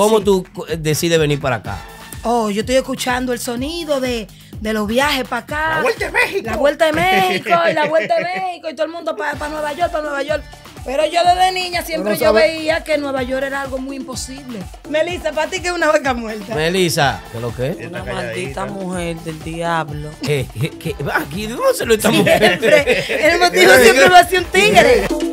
¿Cómo tú eh, decides venir para acá? Oh, yo estoy escuchando el sonido de, de los viajes para acá. La vuelta de México. La vuelta de México y la vuelta de México y todo el mundo para, para Nueva York, para Nueva York. Pero yo desde niña siempre yo veía que Nueva York era algo muy imposible. Melissa, ¿para ti que es una vaca muerta? Melissa, ¿qué es lo que Una maldita mujer del diablo. ¿Qué? ¿Qué? ¿Aquí? ¿Dónde se lo estamos mujer? Siempre. El motivo siempre va a un tigre.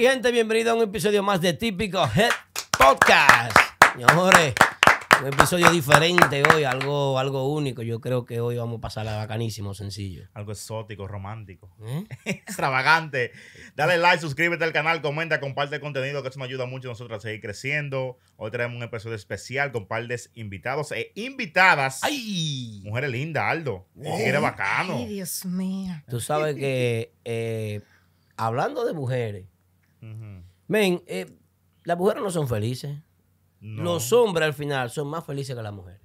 gente? Bienvenido a un episodio más de Típico Head Podcast. Señores, un episodio diferente hoy, algo, algo único. Yo creo que hoy vamos a pasar a bacanísimo, sencillo. Algo exótico, romántico, ¿Eh? extravagante. Dale like, suscríbete al canal, comenta, comparte el contenido, que eso me ayuda mucho a nosotros a seguir creciendo. Hoy traemos un episodio especial con par de invitados e invitadas. ¡Ay! Mujeres lindas, Aldo. Era bacano. Ay, Dios mío. Tú sabes que eh, hablando de mujeres Miren, eh, las mujeres no son felices. Los hombres al final son más felices que las mujeres.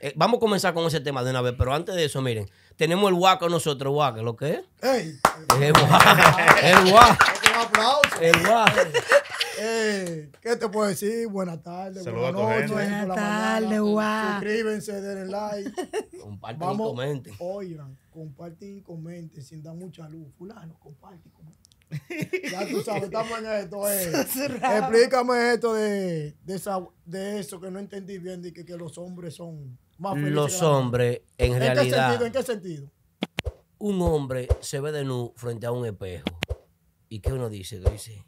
Eh, vamos a comenzar con ese tema de una vez, pero antes de eso, miren, tenemos el guaco nosotros, guaco, ¿lo que es? Ey, el guaco, el guaco. El guaco. ¿Qué te puedo decir? Buenas tardes, buenas noches. Buenas tardes, guau. Suscríbanse, denle like. Comparten y comenten. Oigan, comparten y comenten, sin dar mucha luz. Fulano, comparte y comenten. Ya tú sabes, estamos esto. Explícame esto de, de, eso que no entendí bien, de que, que los hombres son más felices. Los hombres, en, realidad. ¿En qué sentido? Un hombre se ve de nu frente a un espejo. ¿Y qué uno dice? dice,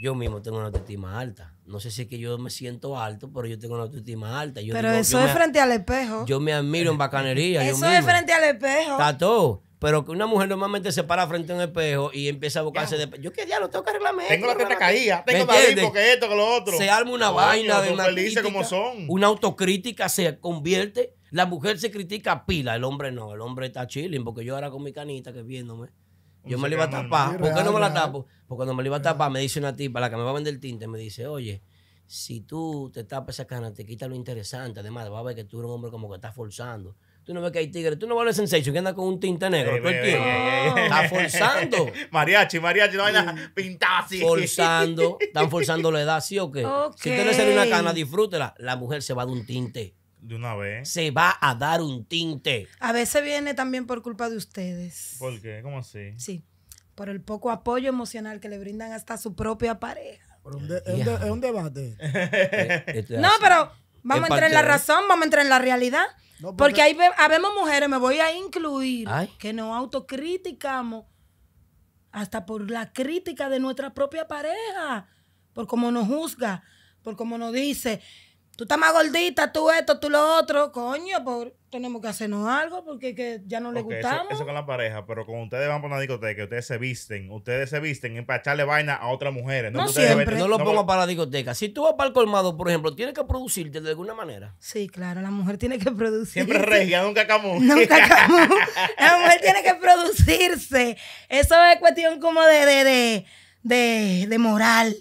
Yo mismo tengo una autoestima alta. No sé si es que yo me siento alto, pero yo tengo una autoestima alta. pero eso es frente al espejo. Yo me admiro en bacanería. Eso es frente al espejo. Está todo pero que una mujer normalmente se para frente a un espejo y empieza a buscarse de... Yo qué diablo, tengo que arreglarme Tengo la teta caída, tengo barrico que esto, que lo otro. Se arma una vaina de una como son. Una autocrítica se convierte... La mujer se critica a pila, el hombre no. El hombre está chilling porque yo ahora con mi canita que viéndome... Yo me la iba a tapar. ¿Por qué no me la tapo? Porque cuando me la iba a tapar. Me dice una tipa, la que me va a vender el tinte, me dice, oye, si tú te tapas esa cana, te quitas lo interesante. Además, va a ver que tú eres un hombre como que estás forzando. Tú no ves que hay tigres. Tú no vuelves en Sensation que anda con un tinte negro. Eh, eh, ¿Por qué? Eh, Está forzando. Mariachi, mariachi, no nada. Mm. pintar así. Forzando. Están forzando la edad, ¿sí o qué? Si usted le sale una cana, disfrútela. La mujer se va de un tinte. De una vez. Se va a dar un tinte. A veces viene también por culpa de ustedes. ¿Por qué? ¿Cómo así? Sí. Por el poco apoyo emocional que le brindan hasta su propia pareja. es, un debate. Este no, pero vamos a entrar en la razón, vamos a entrar en la realidad porque... ahí habemos mujeres, me voy a incluir, que nos autocriticamos hasta por la crítica de nuestra propia pareja, por cómo nos juzga, por cómo nos dice, tú estás más gordita, tú esto, tú lo otro, coño, tenemos que hacernos algo porque ya no le gustamos. Eso, con la pareja, pero cuando ustedes van para una discoteca, ustedes se visten, ustedes se visten para echarle vaina a otras mujeres. No, siempre. no lo pongo para la discoteca. Si tú vas para el colmado, por ejemplo, tienes que producirte de alguna manera. Sí, claro, la mujer tiene que producirse. Siempre regia, nunca camón. Nunca camón. la mujer tiene que producirse. Eso es cuestión como de, de, de, de, de moral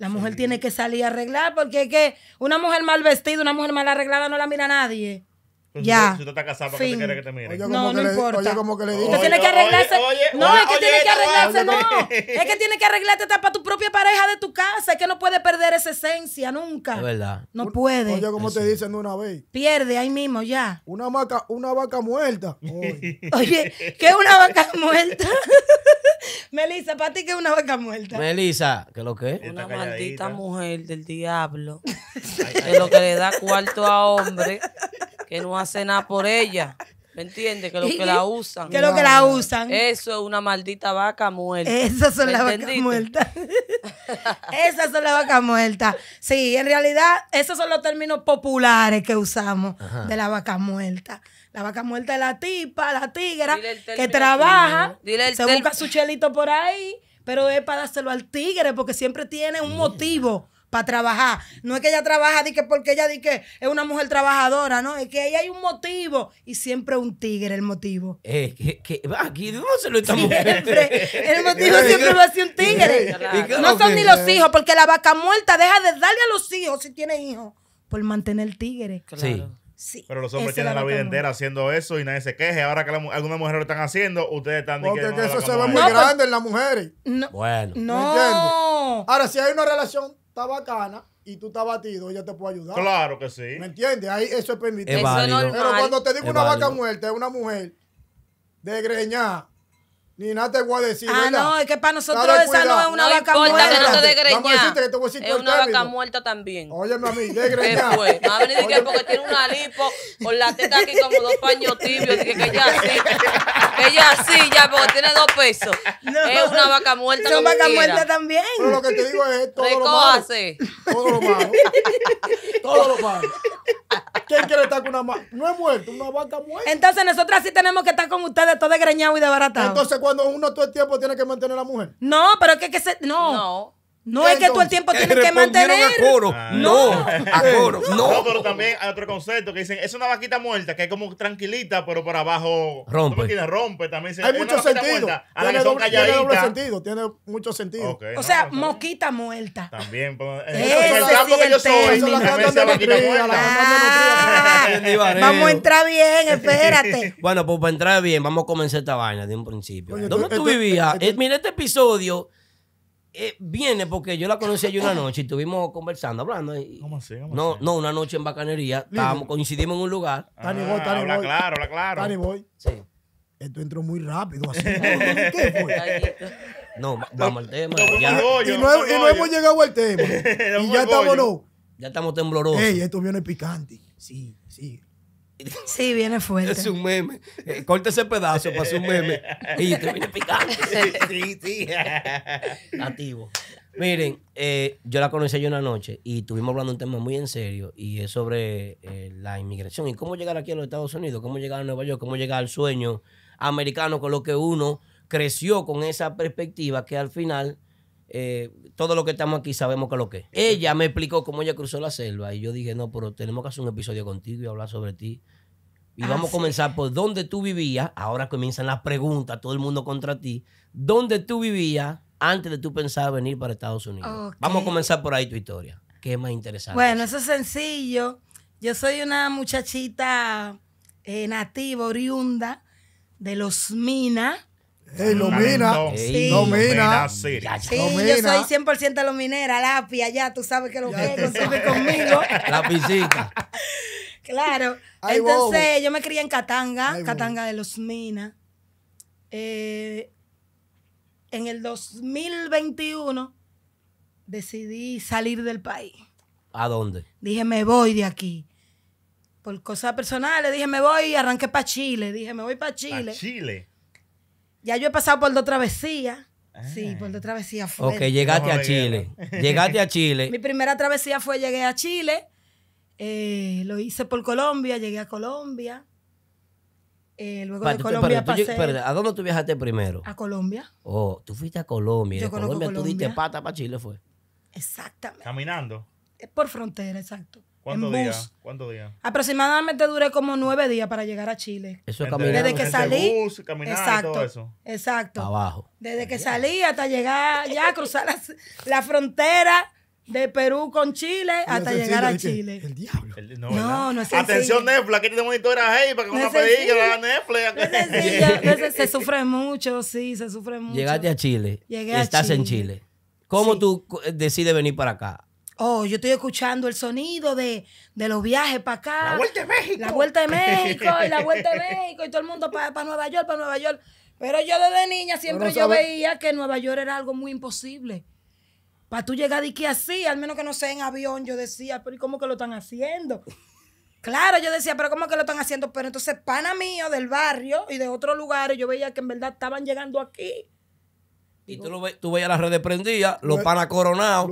la mujer tiene que salir a arreglar porque es que una mujer mal vestida, una mujer mal arreglada no la mira nadie. Pues ya. Si tú está casada, ¿para qué te quiere que te mire? no, no importa. Oye, como que le "No, Usted oye, tiene que arreglarse. no, es que tiene que arreglarse, no. Es que tiene que arreglarte hasta para tu propia pareja de tu casa. Es que no puede perder esa esencia nunca. Es verdad. No puede. Oye, como te dicen una vez. Pierde ahí mismo, ya. Una vaca, una vaca muerta. Oye, ¿qué es una vaca muerta? Melisa, ¿para ti que es una vaca muerta? Melisa, ¿qué es lo que es? Una maldita mujer del diablo. que lo que le da cuarto a hombre, que no hace nada por ella. ¿Me entiendes? Que lo que la usan. Que lo que la usan. Eso es una maldita vaca muerta. Esas son las vacas muertas. esas son las vacas muertas. Sí, en realidad, esos son los términos populares que usamos de la vaca muerta. La vaca muerta es la tipa, la tigra, que trabaja, se busca su chelito por ahí, pero es para dárselo al tigre, porque siempre tiene un motivo para trabajar. No es que ella trabaja di que porque ella di que es una mujer trabajadora, no, es que ahí hay un motivo y siempre un tigre el motivo. Es eh, que, aquí no se lo estamos siempre, El motivo siempre va a ser un tigre. No son ni los hijos, porque la vaca muerta deja de darle a los hijos si tiene hijos por mantener tigre. Sí. Pero los hombres tienen la vida entera haciendo eso y nadie se queje. Ahora que algunas mujeres lo están haciendo, ustedes están Porque que eso se ve muy grande en las mujeres. Bueno. No. Ahora, si hay una relación, está bacana y tú estás batido, ella te puede ayudar. Claro que sí. ¿Me entiendes? Ahí eso es permitido. Pero cuando te digo una vaca muerta, es una mujer de greñar ni nada te voy a decir. Ah, no, es que para nosotros esa no es una vaca muerta. Que no te degreña. te Es una vaca muerta también. Óyeme a mí, degreña. Después, va a venir porque tiene una lipo con la teta aquí como dos paños tibios. Que, ella así sí, que ella sí, ya porque tiene dos pesos. Es una vaca muerta una vaca muerta también. Pero lo que te digo es todo lo malo. Todo lo malo. todo lo malo. ¿Quién quiere estar con una vaca? No es muerto, una vaca muerta. Entonces, nosotros sí tenemos que estar con ustedes todo desgreñado y desbaratado. Entonces, cuando uno todo el tiempo tiene que mantener a la mujer. No, pero es que, que se. No. No. No es que todo el tiempo tienes que mantener. No, a coro. No. no. pero también hay otro concepto que dicen, es una vaquita muerta que es como tranquilita, pero para abajo rompe. rompe también hay mucho sentido. tiene, doble, sentido, tiene mucho sentido. o sea, mosquita muerta. También, pues, eh, el campo que yo soy, Vamos a entrar bien, espérate. bueno, pues para entrar bien, vamos a comenzar esta vaina de un principio. ¿Dónde tú este, vivías? Este, eh, mira este episodio eh, viene porque yo la conocí ayer una noche y estuvimos conversando, hablando. no, no, una noche en bacanería. Estábamos, coincidimos en un lugar. Ah, Tani Boy, Tani Boy. claro, la claro. Tani Boy. Sí. Esto entró muy rápido. Así, No, vamos al tema. y, no, y no, hemos llegado al tema. y ya estamos, no. Ya estamos temblorosos. Ey, esto viene picante. Sí, sí. Sí, viene fuerte. Es un meme. Eh, corta ese pedazo para un meme. Y te viene picante. Sí, sí, Nativo. Miren, eh, yo la conocí yo una noche y estuvimos hablando un tema muy en serio y es sobre eh, la inmigración y cómo llegar aquí a los Estados Unidos, cómo llegar a Nueva York, cómo llegar al sueño americano con lo que uno creció con esa perspectiva que al final todos eh, todo lo que estamos aquí sabemos que lo que es. Ella me explicó cómo ella cruzó la selva y yo dije, no, pero tenemos que hacer un episodio contigo y hablar sobre ti. Y vamos a comenzar por dónde tú vivías. Ahora comienzan las preguntas, todo el mundo contra ti. ¿Dónde tú vivías antes de tú pensar venir para Estados Unidos? Vamos a comenzar por ahí tu historia. Que es más interesante? Bueno, eso es sencillo. Yo soy una muchachita eh, nativa, oriunda de los Minas Ilumina, Lomina. Sí. yo soy 100% luminera lápiz, allá, tú sabes que lo que consigue conmigo. La claro. Entonces, yo me crié en Catanga, Catanga de los Minas. Eh, en el 2021 decidí salir del país. ¿A dónde? Dije, me voy de aquí por cosas personales, dije, me voy y arranqué para Chile. Dije, me voy para Chile. ¿Para Chile? Ya yo he pasado por dos travesías. Sí, ah. por dos travesías fue. Ok, llegaste a Chile. llegaste a Chile. Mi primera travesía fue llegué a Chile. Eh, lo hice por Colombia, llegué a Colombia. Eh, luego de Colombia ¿A dónde tú viajaste primero? A Colombia. Oh, tú fuiste a Colombia. de Colombia, Colombia tú diste pata para Chile, fue. Exactamente. Caminando. es Por frontera, exacto. ¿Cuántos días? ¿Cuántos días? Aproximadamente duré como nueve días para llegar a Chile. Eso es caminar. Desde que salí. Bus, todo eso. Exacto. Abajo. Desde que salí hasta llegar ya cruzar la, frontera de Perú con Chile hasta llegar a Chile. El diablo. no, no, es Atención, nefla aquí te monitoras ahí para que una pedilla la Netflix. se sufre mucho, sí, se sufre mucho. Llegaste a Chile. Llegué Estás en Chile. ¿Cómo tú eh, decides venir para acá? oh, yo estoy escuchando el sonido de, los viajes para acá. La vuelta de México. La vuelta de México, y la vuelta de México, y todo el mundo para Nueva York, para Nueva York. Pero yo desde niña siempre yo veía que Nueva York era algo muy imposible. Para tú llegar y aquí así, al menos que no sea en avión, yo decía, pero ¿y cómo que lo están haciendo? Claro, yo decía, pero ¿cómo que lo están haciendo? Pero entonces, pana mío del barrio y de otros lugares, yo veía que en verdad estaban llegando aquí. Y tú, lo ve, tú veías las redes prendidas, los lo e- coronados.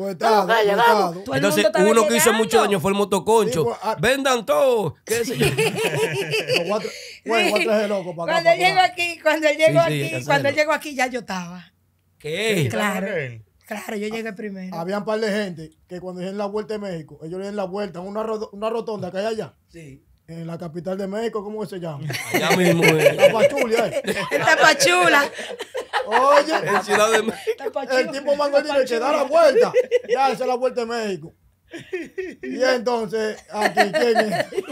Entonces, uno que hizo mucho daño fue el motoconcho. Pues, ah, Vendan todo. cuando él llego aquí, cuando llego llegó aquí, cuando llego aquí ya yo estaba. ¿Qué? Claro. Claro, yo llegué ah, primero. Había un par de gente que cuando en la vuelta de México, ellos le dieron la vuelta en una, una rotonda que hay allá. Sí. En la capital de México, ¿cómo se llama? Allá mismo. Tapachula, eh. eh. Pachula Oye, en Ciudad El tipo mandó dinero que da la vuelta. Ya, esa la vuelta de México. Y entonces, aquí, ¿quién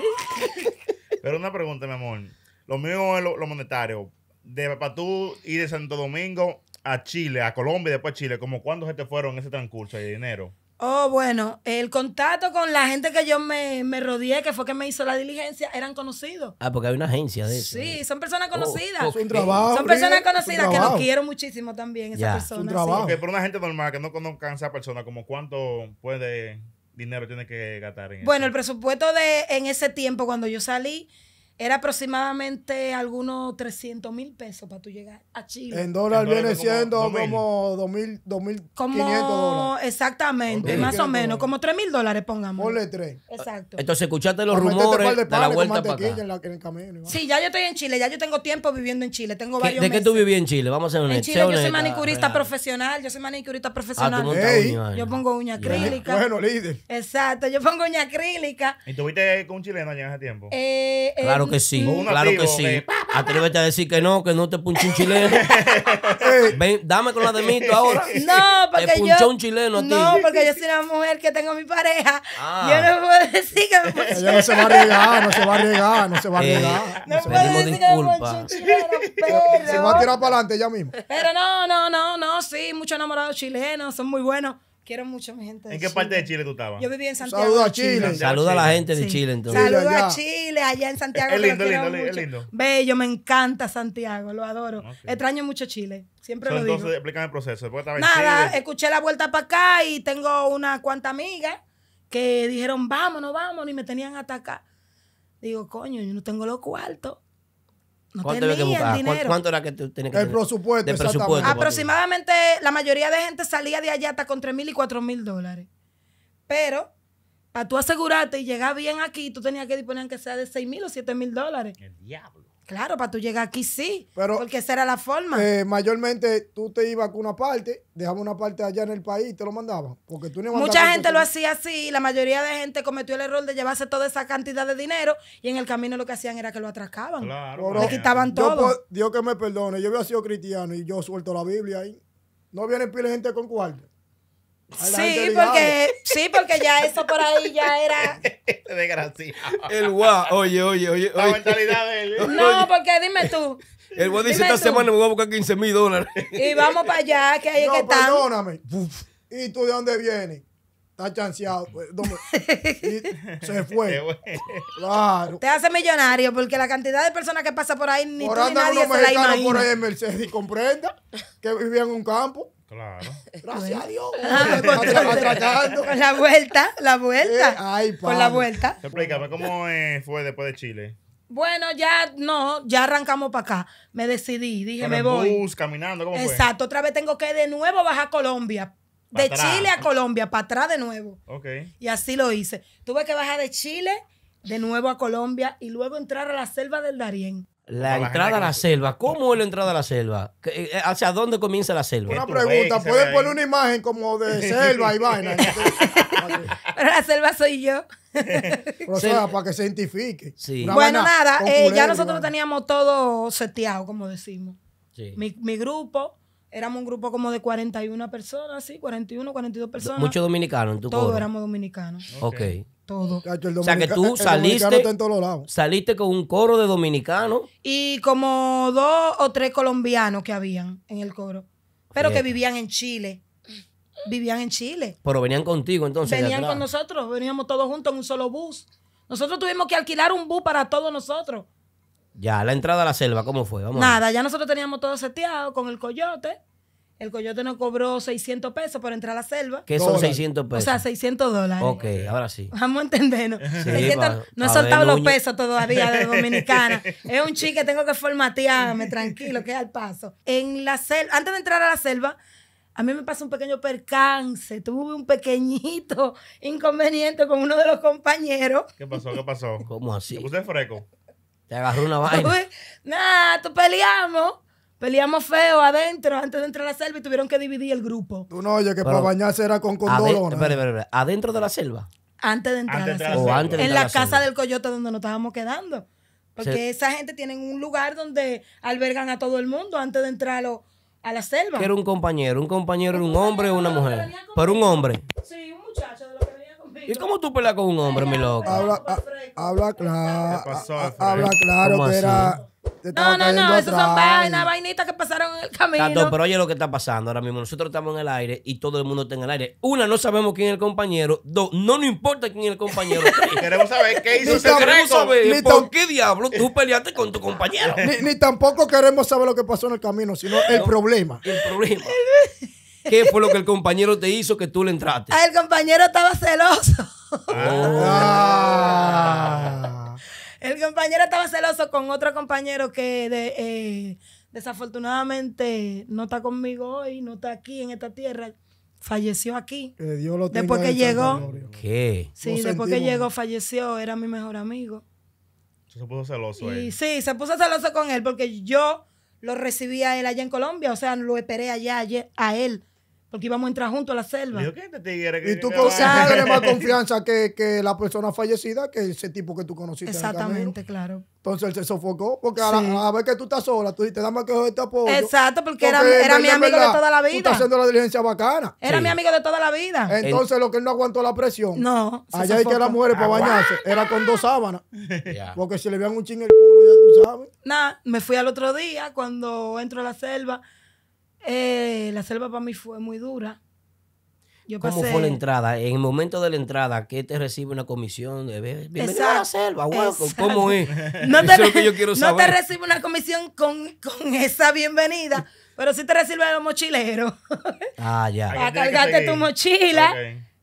Pero una pregunta, mi amor. Lo mío es lo, monetario. De para y de Santo Domingo a Chile, a Colombia y después a Chile, ¿como cuándo se te fueron ese transcurso de dinero? Oh, bueno, el contacto con la gente que yo me, me rodeé, que fue que me hizo la diligencia, eran conocidos. Ah, porque hay una agencia de eso. Sí, eh. son personas oh, conocidas. Son personas conocidas que los quiero muchísimo también, esas personas. por una gente normal que no conozca esa persona, como cuánto puede dinero tiene que gastar Bueno, el presupuesto de en ese tiempo cuando yo salí era aproximadamente algunos 300 mil pesos para tú llegar a Chile. En dólares viene siendo como 2.500 dólares. exactamente, más o menos, como 3000 mil dólares, pongamos. Ponle 3. Exacto. Entonces, escuchaste los este rumores de, la vuelta para acá. En el camino, sí, ya yo estoy en Chile, ya yo tengo tiempo viviendo en Chile, tengo varios ¿De qué tú vivías en Chile? Vamos a hacer una En Chile yo soy manicurista profesional, yo soy manicurista ah, profesional. yo pongo uña acrílica. Bueno, líder. Exacto, yo pongo uña acrílica. ¿Y tuviste con un chileno allá en ese tiempo? Eh, eh, claro que sí, claro que sí. Atrévete a decir que no, que no te punchó un chileno. dame con la de mito ahora. No, porque te yo, un chileno a ti. No, porque yo soy una mujer que tengo mi pareja. Ah. Yo no puedo decir que me Ella no se va a arriesgar, no se va a arriesgar, no se va a eh, arriesgar. no, puedo decir que Se va a tirar para adelante ella misma. Pero no, no, no, no, sí, muchos enamorados chilenos, son muy buenos. Quiero mucho a mi gente. ¿En qué parte de Chile tú estabas? Yo vivía en Santiago. Saludos a Chile. Saluda a la gente de Chile entonces. Saludos a Chile, allá en Santiago. Es lindo, lindo, es lindo. Bello, me encanta Santiago, lo adoro. Extraño mucho Chile, siempre lo digo. Entonces, explícame el proceso. Nada, en Chile. escuché la vuelta para acá y tengo una cuanta amiga que dijeron, vámonos, vámonos, y me tenían hasta acá. Digo, coño, yo no tengo los cuartos. No ¿Cuánto tenían que buscar? Dinero. ¿Cuánto era que tú que El tener? presupuesto. presupuesto Aproximadamente la mayoría de gente salía de allá hasta con 3.000 y 4.000 dólares. Pero para tú asegurarte y llegar bien aquí, tú tenías que disponer que sea de 6.000 o 7.000 mil dólares. El diablo. Claro, para tú llegar aquí sí, porque esa era la forma. Eh, mayormente tú te ibas con una parte, dejabas una parte allá en el país y te lo mandaban. Mucha gente lo hacía así la mayoría de gente cometió el error de llevarse toda esa cantidad de dinero y en el camino lo que hacían era que lo atracaban. Claro, le quitaban todo. Dios que me perdone, yo había sido cristiano y yo suelto la Biblia ahí. No viene pile gente con cuarto. Sí, porque, ya eso por ahí ya era. desgraciado. El guau, oye, oye, oye. La mentalidad de él. ¿eh? No, porque dime tú. El guau dice: Esta semana me voy a buscar 15 mil dólares. Y vamos para allá, que ahí es que perdóname. ¿Y tú de dónde vienes? Está chanceado. Pues, se fue. Claro. Te hace millonario porque la cantidad de personas que pasa por ahí ni por tú ni nadie se la imagina. por ahí en Mercedes comprenda que vivían en un campo. Claro. Gracias a Dios. Ah, Con la vuelta, la vuelta. Eh, Con la vuelta. Explícame, ¿cómo eh, fue después de Chile? Bueno, ya no, ya arrancamos para acá. Me decidí, dije, me voy. Bus, caminando, ¿cómo Exacto, otra vez tengo que de nuevo bajar a Colombia. de Chile a Colombia, para atrás de nuevo. Ok. Y así lo hice. Tuve que bajar de Chile de nuevo a Colombia y luego entrar a la selva del Darién. La entrada a la selva. ¿Cómo es la entrada a la selva? Eh, eh, ¿Hacia dónde comienza la selva? Una pregunta. ¿Puedes poner una imagen como de selva y vaina? Pero la selva soy yo. o para que se identifique. Bueno, nada. Eh, ya nosotros teníamos todo seteado, como decimos. Mi, mi grupo éramos un grupo como de 41 personas, sí, 41, 42 personas. Muchos dominicanos en tu Todos éramos dominicanos. Ok. Todo. o sea que tú saliste, saliste con un coro de dominicanos. Y como dos o tres colombianos que habían en el coro, pero que vivían en Chile. Vivían en Chile. Pero venían contigo entonces. Venían con nosotros, veníamos todos juntos en un solo bus. Nosotros tuvimos que alquilar un bus para todos nosotros. Ya, la entrada a la selva, ¿cómo fue? Nada, ya nosotros teníamos todo seteado con el coyote. El coyote nos cobró 600 pesos por entrar a la selva. ¿Qué son 600 pesos? O sea, 600 dólares. Ok, ahora sí. Vamos a entendernos. no he soltado los pesos todavía de Dominicana. es un chique, tengo que formatearme, tranquilo, que es al paso. En la selva, antes de entrar a la selva, a mí me pasó un pequeño percance. Tuve un pequeñito inconveniente con uno de los compañeros. ¿Qué pasó? ¿Qué pasó? ¿Cómo así? Usted puse fresco? Te agarró una vaina. Nada, tú peleamos. Peleamos feo adentro, antes de entrar a la selva y tuvieron que dividir el grupo. Tú no oyes que para bañarse era con condolona. ¿eh? Espera, espera, espera. ¿Adentro de la selva? Antes de entrar a la selva. en la, casa del coyote donde nos estábamos quedando. Porque esa gente tiene un lugar donde albergan a todo el mundo antes de entrar a, la selva. Quiero un compañero, un compañero, un, hombre o una mujer. Pero un hombre. Sí, un muchacho ¿Y cómo tú peleas con un hombre, mi loco? Habla, claro. habla, habla claro que era... No, no, no, esas son vainas, vainitas que pasaron en el camino. Tanto, pero oye lo que está pasando ahora mismo. Nosotros estamos en el aire y todo el mundo está en el aire. Una, no sabemos quién es el compañero. Dos, no nos importa quién es el compañero. queremos saber qué hizo ese Queremos saber por qué diablo tú peleaste con tu compañero. ni, tampoco queremos saber lo que pasó en el camino, sino el problema. El problema. ¿Qué fue lo que el compañero te hizo que tú le entraste? Ah, el compañero estaba celoso. Ah. el compañero estaba celoso con otro compañero que eh, desafortunadamente no está conmigo hoy, no está aquí en esta tierra. Falleció aquí. Dios lo después que llegó. ¿Qué? Sí, después que llegó falleció, era mi mejor amigo. Se puso celoso y, él. Sí, se puso celoso con él porque yo lo recibí a él allá en Colombia, o sea, lo esperé allá a él porque íbamos a entrar juntos a la selva. Este y tú, conoces más confianza que, que, la persona fallecida que ese tipo que tú conociste. Exactamente, claro. Entonces él se sofocó, porque ahora a, ver que tú estás sola, tú dices, dame que yo te apoyo. Exacto, porque, era, era, mi amigo de toda la vida. Tú estás haciendo la diligencia bacana. Era mi amigo de toda la vida. Entonces lo que él no aguantó la presión. No. allá hay que las mujeres para bañarse. Era con dos sábanas. Porque si le vean un ching el culo, ya tú sabes. Nada, me fui al otro día cuando entro a la selva eh, la selva para mí fue muy dura. ¿Cómo fue la entrada? En el momento de la entrada, ¿qué te recibe una comisión? De... a la selva, Welcome. ¿Cómo es? No te, Eso que yo quiero saber. No te recibe una comisión con, esa bienvenida, pero sí te recibe los mochileros. Ah, ya. Para cargarte tu mochila.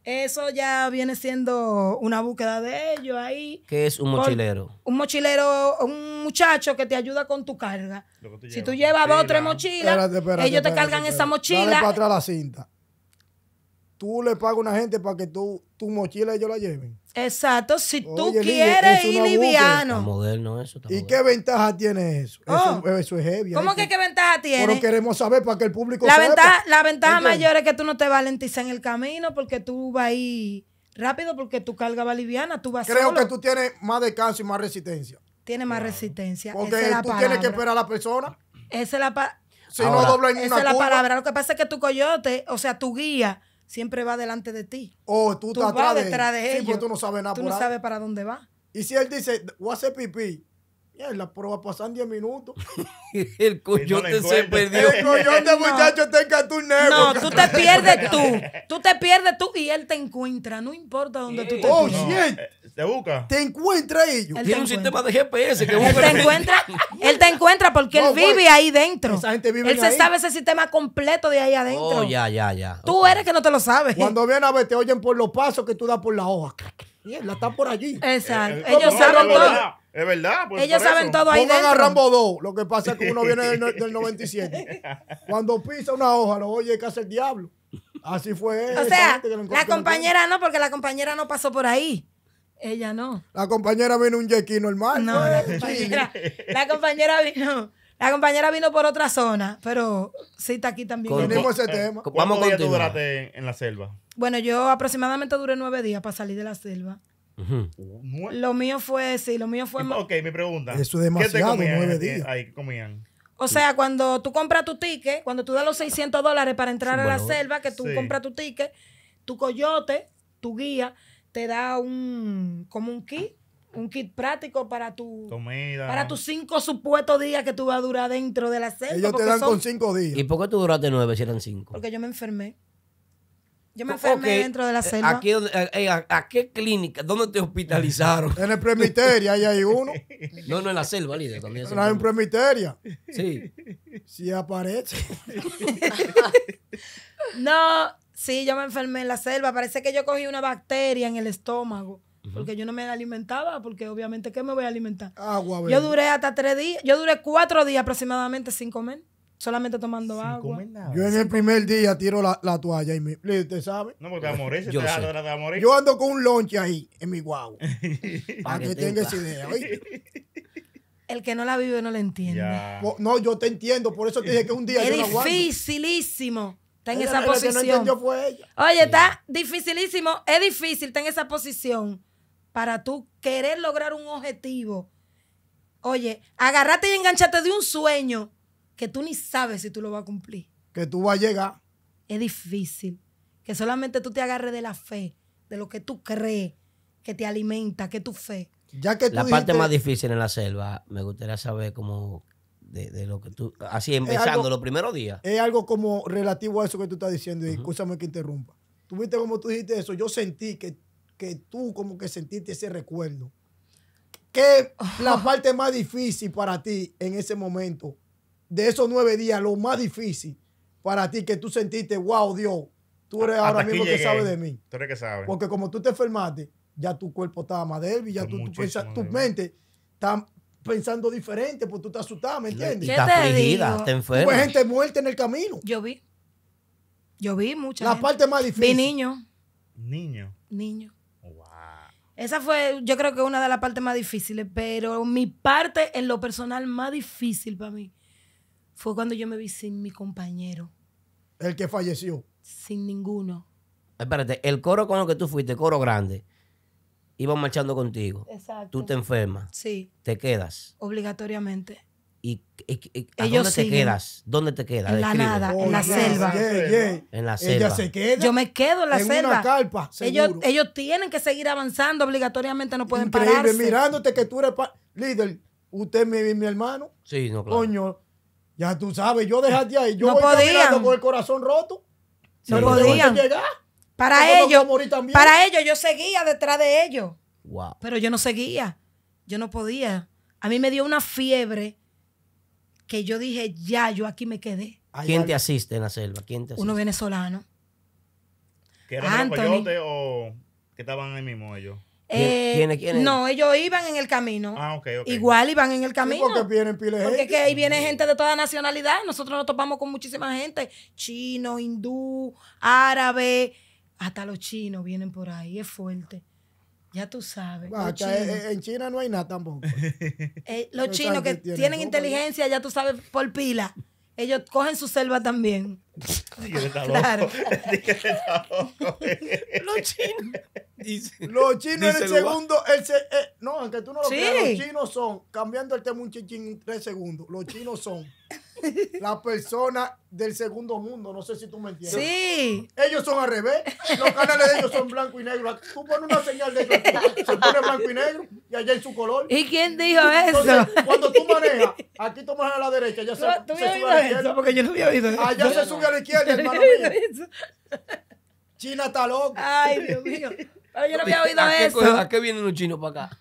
Eso ya viene siendo una búsqueda de ellos ahí. ¿Qué es un mochilero? un mochilero, un muchacho que te ayuda con tu carga. si tú llevas dos tres mochilas, ellos te cargan esa mochila. Dale para atrás la cinta. Tú le pagas a una gente para que tú, tu mochila ellos la lleven. Exacto, si tú quieres ir liviano. ¿Y qué ventaja tiene eso? Eso, oh. es heavy. ¿Cómo que qué ventaja tiene? Pero queremos saber para que el público la Ventaja, la ventaja mayor es que tú no te valentizas en el camino porque tú vas ahí rápido porque tu carga va liviana, tú vas Creo que tú tienes más descanso y más resistencia. Tiene más resistencia. Porque tú tienes que esperar a la persona. Esa es la, si no esa es la palabra. Lo que pasa es que tu coyote, o sea, tu guía siempre va delante de ti. Oh, tú, tú estás vas detrás de, detrás de tú no sabes nada. Tú no sabes para dónde va. Y si él dice, voy a pipí, la prueba pasan 10 minutos. el coyote se perdió. El coyote, muchacho, está en No, tú te pierdes tú. Tú te pierdes tú y él te encuentra. No importa dónde tú te Oh, Te eh, busca. Te encuentra ellos. Tiene un sistema de GPS que Él te encuentra, él te encuentra porque él vive ahí dentro. Esa gente vive él se sabe ese sistema completo de ahí adentro. Oh, ya, ya, ya. Tú eres que no te lo sabes. Cuando vienen a ver, te oyen por los pasos que tú das por la hoja. y La está por allí. Exacto. Eh, eh, ellos saben todo. Es verdad. Pues Ellos saben todo ahí Pongan a Rambo 2. Lo que pasa es que uno viene del, 97. Cuando pisa una hoja, lo oye hace el diablo. Así fue. O sea, la compañera no, porque la compañera no pasó por ahí. Ella no. La compañera vino un yequi normal. No, la compañera, vino... La compañera vino por otra zona, pero sí está aquí también. Tenemos ese eh, tema. ¿Cuánto duraste en la selva? Bueno, yo aproximadamente duré nueve días para salir de la selva. Lo mío fue, sí, lo mío fue. Ok, mi pregunta. Eso es demasiado, nueve días. comían. O sea, cuando tú compras tu ticket, cuando tú das los 600 dólares para entrar a la selva, que tú compras tu ticket, tu coyote, tu guía, te da un como un kit, un kit práctico para tu Para tus cinco supuestos días que tú vas a durar dentro de la selva. Ellos te dan con cinco días. ¿Y por qué tú duraste nueve si eran cinco? Porque yo me enfermé. Yo me enfermé dentro de la eh, selva. Eh, eh, ¿A qué, clínica? ¿Dónde te hospitalizaron? En el premiteria, ahí hay uno. No, no, en la selva, líder. También no, hay un premiteria. Sí. Si aparece. no, sí, yo me enfermé en la selva. Parece que yo cogí una bacteria en el estómago. Porque yo no me alimentaba, porque obviamente, ¿qué me voy a alimentar? Agua, Yo duré hasta tres días, yo duré cuatro días aproximadamente sin comer solamente tomando agua. Yo en el primer día tiro la, toalla y me, ¿te sabes? No, porque te amores, yo, te yo ando con un lonche ahí en mi guau. para que, tengas idea, El que no la vive no la entiende. No, yo te entiendo, por eso te dije que un día es dificilísimo. Está en esa posición. Oye, está dificilísimo, es difícil, estar en esa posición para tú querer lograr un objetivo. Oye, agárrate y enganchate de un sueño que tú ni sabes si tú lo vas a cumplir. Que tú vas a llegar. Es difícil. Que solamente tú te agarres de la fe, de lo que tú crees, que te alimenta, que tu fe. la parte más difícil en la selva, me gustaría saber cómo, de, lo que tú, así empezando los primeros días. Es algo como relativo a eso que tú estás diciendo, y escúchame que interrumpa. Tú viste como tú dijiste eso, yo sentí que, tú como que sentiste ese recuerdo. ¿Qué es la oh. parte más difícil para ti en ese momento de esos nueve días, lo más difícil para ti que tú sentiste, wow, Dios, tú eres ahora mismo que sabes de mí. Tú eres que sabes. Porque como tú te enfermaste, ya tu cuerpo estaba más débil, ya tu mente está pensando diferente, porque tú te asustabas, ¿me entiendes? ¿Qué te, te enfermas. gente muerta en el camino. Yo vi. Yo vi mucha La parte más difícil. Vi niño. Niño. Niño. Esa fue, yo creo que una de las partes más difíciles, pero mi parte en lo personal más difícil para mí fue cuando yo me vi sin mi compañero. ¿El que falleció? Sin ninguno. Espérate, el coro con el que tú fuiste, coro grande, iban marchando contigo. Exacto. Tú te enfermas. Sí. Te quedas. Obligatoriamente. ¿Y, y, a dónde te quedas? ¿Dónde te quedas? En la nada, en la selva. En la selva. Ella se queda Yo me quedo en la en selva. Una carpa, ellos, ellos tienen que seguir avanzando obligatoriamente, no pueden parar. mirándote que tú eres líder. Usted es mi, mi hermano. Sí, no, claro. Coño, ya tú sabes, yo dejaste ahí. Yo no podía. con el corazón roto. No podían. Para ellos, para ellos yo seguía detrás de ellos. Pero yo no seguía. Yo no podía. A mí me dio una fiebre que yo dije, ya, yo aquí me quedé. ¿Quién te asiste en la selva? ¿Quién te asiste? Uno venezolano. ¿Que eran o que estaban ahí mismo ellos? Eh, no, ellos iban en el camino. Ah, okay, okay. Igual iban en el camino. porque vienen que ahí viene gente de toda nacionalidad. Nosotros nos topamos con muchísima gente. Chino, hindú, árabe. Hasta los chinos vienen por ahí. Es fuerte. Ya tú sabes. Eh, en China no hay nada tampoco. Eh, los chinos que tienen, inteligencia, ya tú sabes, por pila. Ellos cogen su selva también. claro. los chinos. los chinos en el segundo, el eh, no, aunque tú no lo creas, los chinos son, cambiando el tema un chichín en tres segundos, los chinos son la persona del segundo mundo, no sé si tú me entiendes. Sí. Ellos son al revés, los canales de ellos son blanco y negro. Tú pones una señal de ellos, se pone blanco y negro y allá en su color. ¿Y quién dijo eso? Cuando tú manejas, aquí tú manejas a la derecha, ya se, ¿Tú sube a la izquierda. Porque yo no había visto Allá se sube a la izquierda, hermano mío. China está loca. Ay, Dios mío yo no había oído ¿A eso. Qué, ¿A qué vienen los chinos para acá?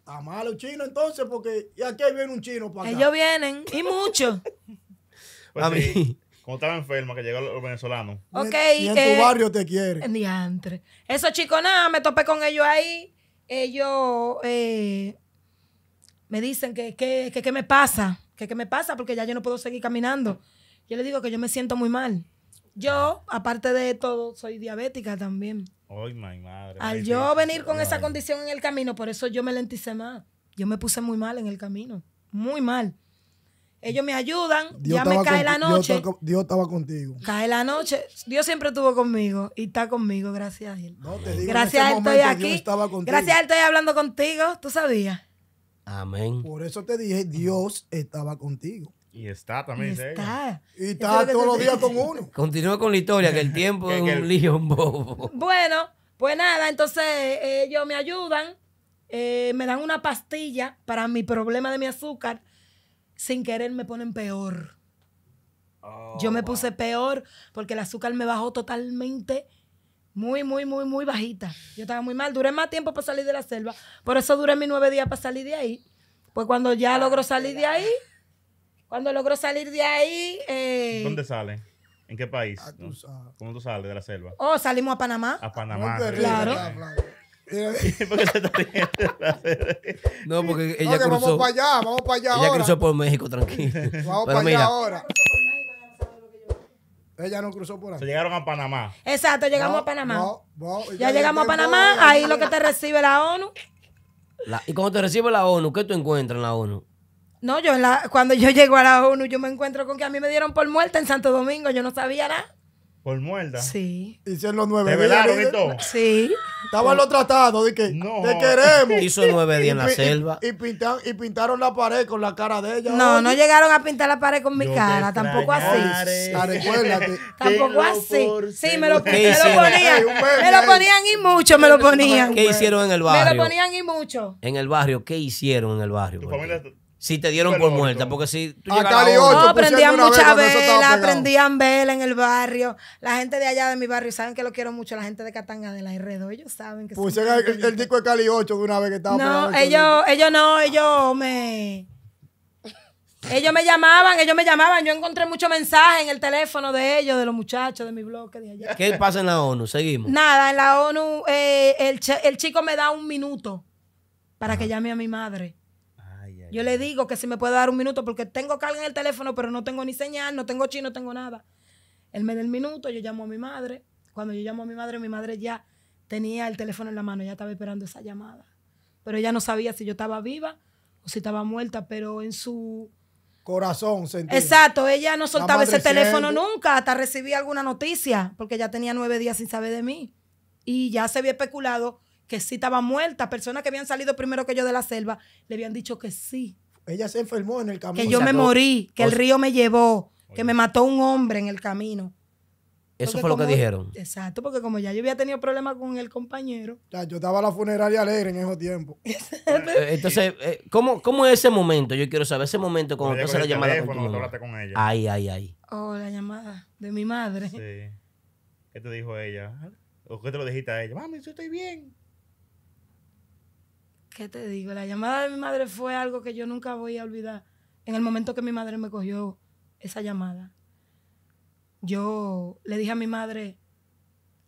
Está ah, malo chino chinos entonces, porque ¿y a qué viene un chino para acá? Ellos vienen, y mucho. Pues a mí. Como estaba enferma, que llegó los venezolanos. Ok. Y en tu barrio te quiere. En Diantre. Esos chicos, nada, me topé con ellos ahí. Ellos eh, me dicen que qué que, que me pasa, que qué me pasa, porque ya yo no puedo seguir caminando. Yo les digo que yo me siento muy mal. Yo, aparte de todo, soy diabética también. Al yo venir con esa condición en el camino, por eso yo me lenticé más. Yo me puse muy mal en el camino. Muy mal. Ellos me ayudan, ya me cae la noche. Dios, estaba contigo. Cae la noche. Dios siempre estuvo conmigo y está conmigo, gracias a él. gracias a él estoy aquí. Gracias a él estoy hablando contigo, tú sabías. Amén. Por eso te dije, Dios estaba contigo. Y está también, y está. Y todos los días con uno. Continúa con la historia, que el tiempo es un lío, bobo. Bueno, pues nada, entonces eh, ellos me ayudan, eh, me dan una pastilla para mi problema de mi azúcar. Sin querer me ponen peor. Yo oh, me puse peor porque el azúcar me bajó totalmente. Muy, muy, muy, muy bajita. Yo estaba muy mal. Duré más tiempo para salir de la selva. Por eso duré mis nueve días para salir de ahí. Pues cuando ya ah, logro salir de ahí, cuando logró salir de ahí. Eh, ¿Dónde sale? ¿En qué país? Ah, tú ¿Cómo tú sales de la selva? Oh, salimos a Panamá. A Panamá. No claro. no, porque ella okay, cruzó. Vamos para allá, vamos para allá. Ella cruzó por México, tranquilo. Vamos para allá ahora. Ella no cruzó por ahí. Se llegaron a Panamá. Exacto, llegamos a Panamá. No, ya, llegamos a Panamá, ahí lo que te recibe la ONU. ¿Y cuando te recibe la ONU, qué tú encuentras en la ONU? No, yo la, cuando yo llego a la ONU, yo me encuentro con que a mí me dieron por muerta en Santo Domingo, yo no sabía nada. ¿Por muerta? Sí. Hicieron los nueve días. Sí. Estaban los tratados de que te queremos. Hizo nueve días en la selva. Y, y, pintaron la pared con la cara de ella. No, no llegaron a pintar la pared con mi cara. Tampoco así. Tampoco así. Sí, me lo, ponían. me lo ponían y mucho me lo ponían. ¿Qué hicieron en el barrio? Me lo ponían y mucho. En el barrio, ¿qué hicieron en el barrio? si te dieron por muerta, porque si tú a ah, Cali vela, en el barrio. La gente de allá de mi barrio saben que lo quiero mucho, la gente de Catanga de la ellos saben que Pusieron el, el, disco de Cali 8 de una vez que estaba No, ellos, ellos no, ellos me ellos me llamaban, ellos me llamaban. Yo encontré muchos mensajes en el teléfono de ellos, de los muchachos, de mi bloque de allá. ¿Qué pasa en la ONU? Seguimos. Nada, en la ONU eh, el, chico me da un minuto para que llame a mi madre. Yo le digo que si me puede dar un minuto porque tengo carga en el teléfono, pero no tengo ni señal, no tengo chino, no tengo nada. Él me da el minuto, yo llamo a mi madre. Cuando yo llamo a mi madre, mi madre ya tenía el teléfono en la mano, ya estaba esperando esa llamada. Pero ella no sabía si yo estaba viva o si estaba muerta, pero en su corazón sentía. Exacto, ella no soltaba ese teléfono nunca hasta recibí alguna noticia, porque ya tenía nueve días sin saber de mí. Y ya se había especulado que sí estaba muerta, personas que habían salido primero que yo de la selva, le habían dicho que sí. Ella se enfermó en el camino. Que yo me morí, que el río me llevó, que me mató un hombre en el camino. Eso fue lo que dijeron. Exacto, porque como ya yo había tenido problemas con el compañero. Ya, yo estaba a la funeraria alegre en esos tiempos. Eh, eh, entonces, eh, ¿cómo, ¿cómo, es ese momento? Yo quiero saber ese momento cuando tú haces la llamada con, ella. Ay, ay, ay. Oh, la llamada de mi madre. Sí. ¿Qué te dijo ella? ¿O qué te lo dijiste a ella? Mami, yo estoy bien. ¿Qué te digo? La llamada de mi madre fue algo que yo nunca voy a olvidar. En el momento que mi madre me cogió esa llamada, yo le dije a mi madre,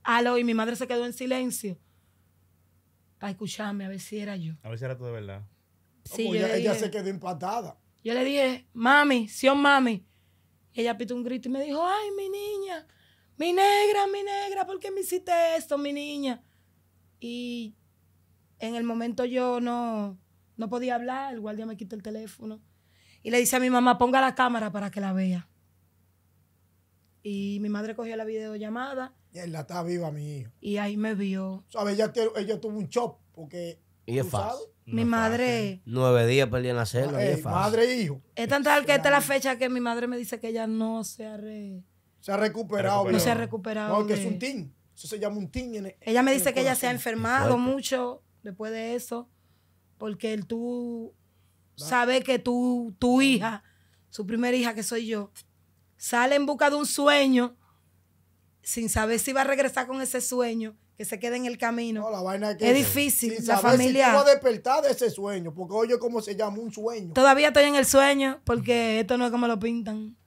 aló, y mi madre se quedó en silencio para escucharme, a ver si era yo. A ver si era tú de verdad. Sí, ella, se quedó empatada. Yo le dije, mami, oh, mami. ella pitó un grito y me dijo, ay, mi niña, mi negra, mi negra, ¿por qué me hiciste esto, mi niña? Y en el momento yo no, podía hablar, el guardia me quitó el teléfono. Y le dice a mi mamá, ponga la cámara para que la vea. Y mi madre cogió la videollamada. Y él la está viva, mi hijo. Y ahí me vio. ¿Sabes? Ella, tuvo un shock porque... Y es fácil. Mi madre... Nueve días perdí en la celda eh, Madre, y e es hijo. Es tan tal que esta es la fecha que mi madre me dice que ella no se ha, recuperado. No se ha recuperado. No, es un tin. Eso se llama un tin. ella me dice que ella se ha enfermado mucho después de eso, porque tú sabes que tú, tu hija, su primera hija que soy yo, sale en busca de un sueño sin saber si va a regresar con ese sueño que se quede en el camino. No, la es difícil, la familia. despertar de ese sueño, porque oye cómo se llama un sueño. Todavía estoy en el sueño, porque esto no es como lo pintan.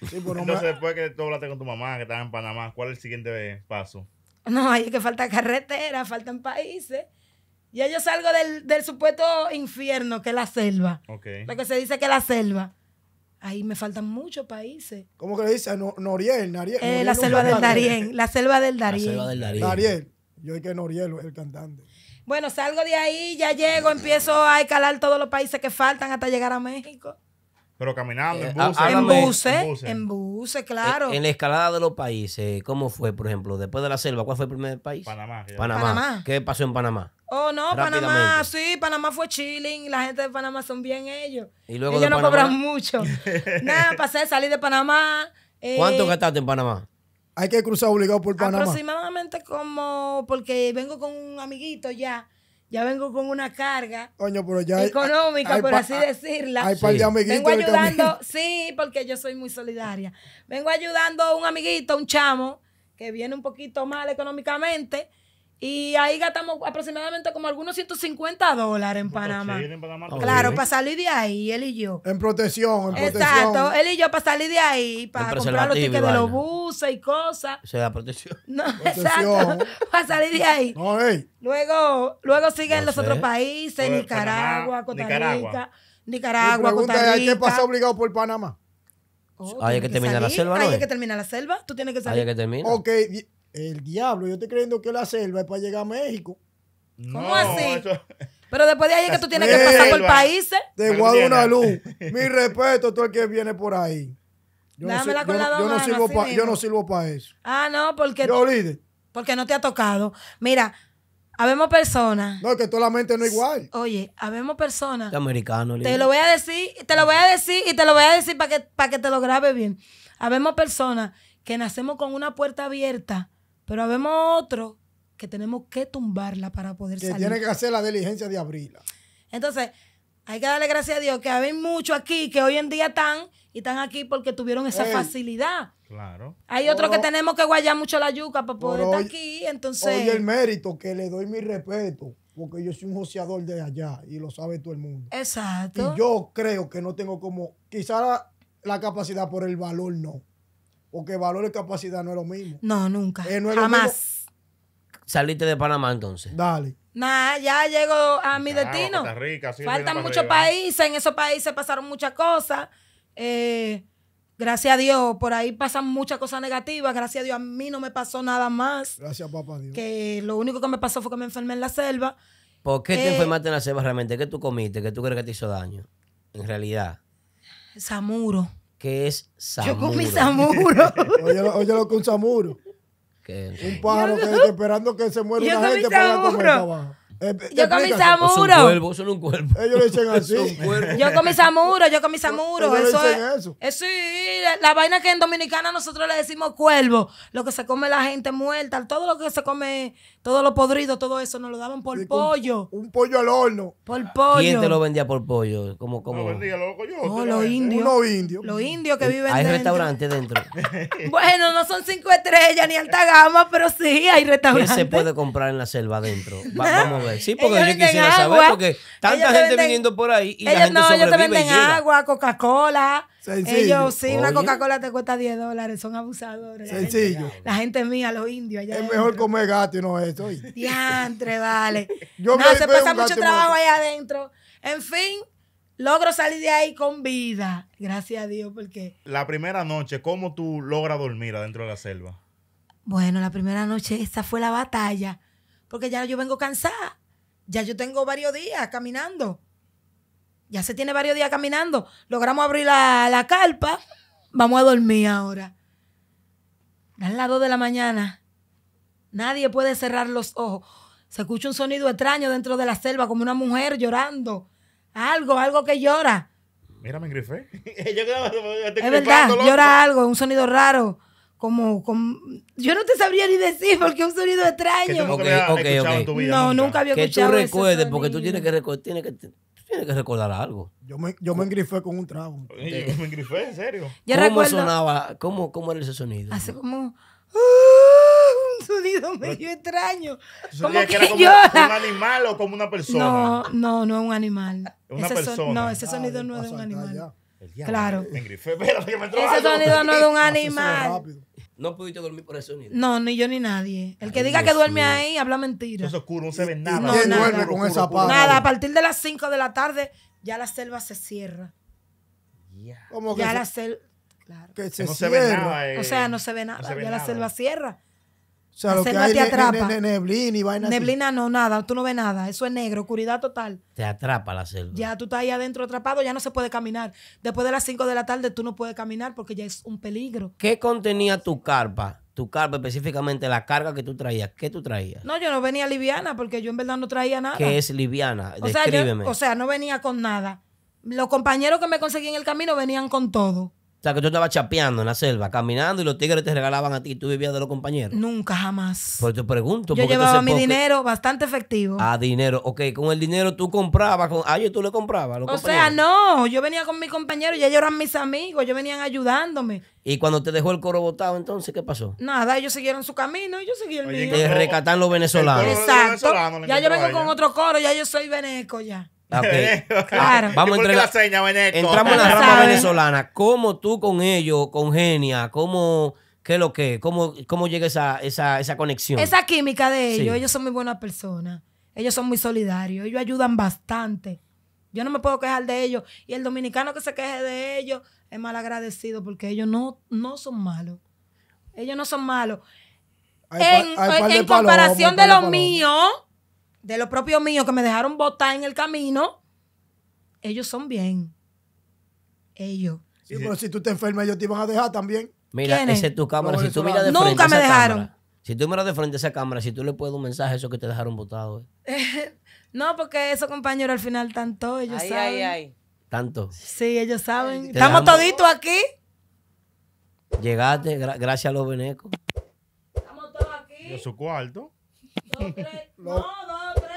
Pues, Entonces, después que tú hablaste con tu mamá, que estaba en Panamá, ¿cuál es el siguiente paso? No, ahí es que falta carretera, faltan países. Ya yo salgo del, supuesto infierno, que es la selva. Lo que se dice que es la selva. Ahí me faltan muchos países. ¿Cómo que le dice? Eh, Noriel, la, selva del Darien, la selva del Darién. La selva del Yo dije que Noriel es el cantante. Bueno, salgo de ahí, ya llego, empiezo a escalar todos los países que faltan hasta llegar a México. Pero caminando, eh, en buses. en buses, eh, claro. En, la escalada de los países, ¿cómo fue, por ejemplo? Después de la selva, ¿cuál fue el primer país? Panamá. Panamá. ¿Qué pasó en Panamá? Oh, no, Panamá, sí, Panamá fue chilling. La gente de Panamá son bien ellos. Y luego ellos no cobran mucho. Nada, pasé, salí de Panamá. Eh, ¿Cuánto gastaste en Panamá? Hay que cruzar obligado por Panamá. Aproximadamente como, porque vengo con un amiguito ya ya vengo con una carga económica, por así decirla. vengo ayudando, sí, porque yo soy muy solidaria. Vengo ayudando a un amiguito, un chamo, que viene un poquito mal económicamente y ahí gastamos aproximadamente como algunos 150 dólares en Panamá. Panamá Claro, para salir de ahí, él y yo. En protección, en protección. Exacto, él y yo para salir de ahí, para comprar los tickets de los buses y cosas. Se da protección. No, exacto, para salir de ahí. Luego luego siguen los otros países, Nicaragua, Costa Rica. Nicaragua, Nicaragua Costa ¿Qué pasa obligado por Panamá? Oh, ahí hay que, terminar la selva, ¿no? Hay que terminar la selva, tú tienes que salir. Hay que terminar. Ok, el diablo, yo estoy creyendo que la selva es para llegar a México. ¿Cómo así? Pero después de ahí que tú tienes que pasar por países. Te guardo una luz. Mi respeto a todo el que viene por ahí. Yo no, sirvo yo no sirvo para eso. Ah, no, porque. Porque no te ha tocado. Mira, habemos personas. No, que toda la mente no es igual. Oye, habemos personas. Americano, Te lo voy a decir, te lo voy a decir y te lo voy a decir para que, para que te lo grabe bien. Habemos personas que nacemos con una puerta abierta pero habemos otro que tenemos que tumbarla para poder salir. Que tiene que hacer la diligencia de abrirla. Entonces, hay que darle gracias a Dios que hay muchos aquí que hoy en día están y están aquí porque tuvieron esa facilidad. Claro. Hay otro otros que tenemos que guayar mucho la yuca para poder estar aquí, entonces... el mérito que le doy mi respeto, porque yo soy un joseador de allá y lo sabe todo el mundo. Exacto. Y yo creo que no tengo como, quizás la capacidad por el valor no, porque valor y capacidad no es lo mismo. No, nunca. Eh, Jamás. Saliste de Panamá entonces. Dale. Nah, ya llego a mi destino. Rica, Faltan muchos países, en esos países pasaron muchas cosas. Eh, gracias a Dios, por ahí pasan muchas cosas negativas. Gracias a Dios, a mí no me pasó nada más. Gracias, papá Dios. Que lo único que me pasó fue que me enfermé en la selva. ¿Por qué te eh, enfermaste en la selva realmente? ¿Qué tú comiste? ¿Qué tú crees que te hizo daño? En realidad. Samuro que es Samuro. Yo mi Samuro. óyelo, con Samuro. Un pájaro que está esperando que se muera yo una gente para comer abajo. Eh, yo comí samuro. Son cuervos, son un cuervo. Ellos le dicen así. yo comí samuro, yo comí samuro. Eso es, eso. es, eh, sí, la, la, vaina que en Dominicana nosotros le decimos cuervo. Lo que se come la gente muerta, todo lo que se come todo lo podrido, todo eso, nos lo daban por pollo. Un pollo al horno. Por pollo. ¿Quién te lo vendía por pollo? ¿Cómo, cómo? Lo vendía, loco yo. No, los indios. Los indios que eh, viven Hay restaurantes dentro. bueno, no son cinco estrellas ni alta gama, pero sí hay restaurantes. ¿Qué se puede comprar en la selva adentro? vamos a ver. Sí, porque yo quisiera saber, porque tanta gente viniendo por ahí y la gente no, ellos te venden agua, Coca-Cola ellos, sí, una Coca-Cola te cuesta 10 dólares, son abusadores. La gente, mía, los indios Es mejor comer gato y no esto. Diantre, vale. no, se pasa mucho trabajo allá adentro. En fin, logro salir de ahí con vida. Gracias a Dios, porque. La primera noche, ¿cómo tú logras dormir adentro de la selva? Bueno, la primera noche, esa fue la batalla. Porque ya yo vengo cansada. Ya yo tengo varios días caminando ya se tiene varios días caminando. Logramos abrir la, la carpa. Vamos a dormir ahora. al las 2 de la mañana. Nadie puede cerrar los ojos. Se escucha un sonido extraño dentro de la selva, como una mujer llorando. Algo, algo que llora. Mira, me engrifé. es verdad, llora algo, un sonido raro. Como, como, yo no te sabría ni decir porque es un sonido extraño. no, nunca, había escuchado tú recuerdes, porque tú tienes que, tienes que tiene que recordar algo. Yo me, yo me engrifé con un trago. yo me engrifé, en serio. ¿Cómo sonaba? ¿Cómo, ¿Cómo era ese sonido? Hace como... un sonido medio extraño. Como que, era como un animal o como una persona. No, no, no es un animal. Una persona. no, ese sonido no es de un animal. Claro. Me engrifé, pero me Ese sonido no es de un animal. No pudiste dormir por eso sonido. No, ni yo ni nadie. El que diga que duerme ahí habla mentira. Eso es oscuro, no se ve nada. No, nada, duerme con esa pala? Nada, a partir de las 5 de la tarde ya la selva se cierra. Ya. que ya la selva. Claro. Que se, no Se ve nada, eh. O sea, no se ve nada. ya la selva cierra. O sea, lo que hay te atrapa. Ne, neblina y vaina Neblina no, nada, tú no ves nada. Eso es negro, oscuridad total. Te atrapa la selva. Ya tú estás ahí adentro atrapado, ya no se puede caminar. Después de las 5 de la tarde tú no puedes caminar porque ya es un peligro. ¿Qué contenía tu carpa? Tu carpa específicamente, la carga que tú traías. ¿Qué tú traías? No, yo no venía liviana porque yo en verdad no traía nada. ¿Qué es liviana? o sea, no venía con nada. Los compañeros que me conseguí en el camino venían con todo. O sea, que tú estabas chapeando en la selva, caminando y los tigres te regalaban a ti y tú vivías de los compañeros. Nunca, jamás. Por pues te pregunto. Yo llevaba mi dinero bastante efectivo. Ah, dinero. Ok, con el dinero tú comprabas. Con... Ah, tú le comprabas. Los o sea, no. Yo venía con mis compañeros y ellos eran mis amigos. Ellos venían ayudándome. ¿Y cuando te dejó el coro botado, entonces qué pasó? Nada, ellos siguieron su camino y yo seguí el mío. Te recatan los venezolanos. Exacto. ya yo vengo con otro coro, ya yo soy veneco ya. Ah, claro. Vamos a Entramos en la rama venezolana. ¿Cómo tú con ellos Genia, ¿Cómo.? ¿Qué lo que? ¿Cómo, cómo llega esa, conexión? Esa química de ellos. Ellos son muy buenas personas. Ellos son muy solidarios. Ellos ayudan bastante. Yo no me puedo quejar de ellos. Y el dominicano que se queje de ellos es mal agradecido porque ellos no, no son malos. Ellos no son malos. en, comparación de, de lo mío de los propios míos que me dejaron botar en el camino, ellos son bien. Ellos. Sí, pero si tú te enfermas, ellos te iban a dejar también. Mira, esa es tu cámara. si tú miras de frente Nunca me dejaron. si tú miras de frente a esa cámara, si tú le puedes un mensaje a esos que te dejaron botado. Eh. no, porque esos compañeros al final tanto, ellos saben. Ay, ay. Tanto. Sí, ellos saben. Estamos toditos aquí. Llegaste, gracias a los venecos. Estamos todos aquí. En su cuarto. No, dos, tres.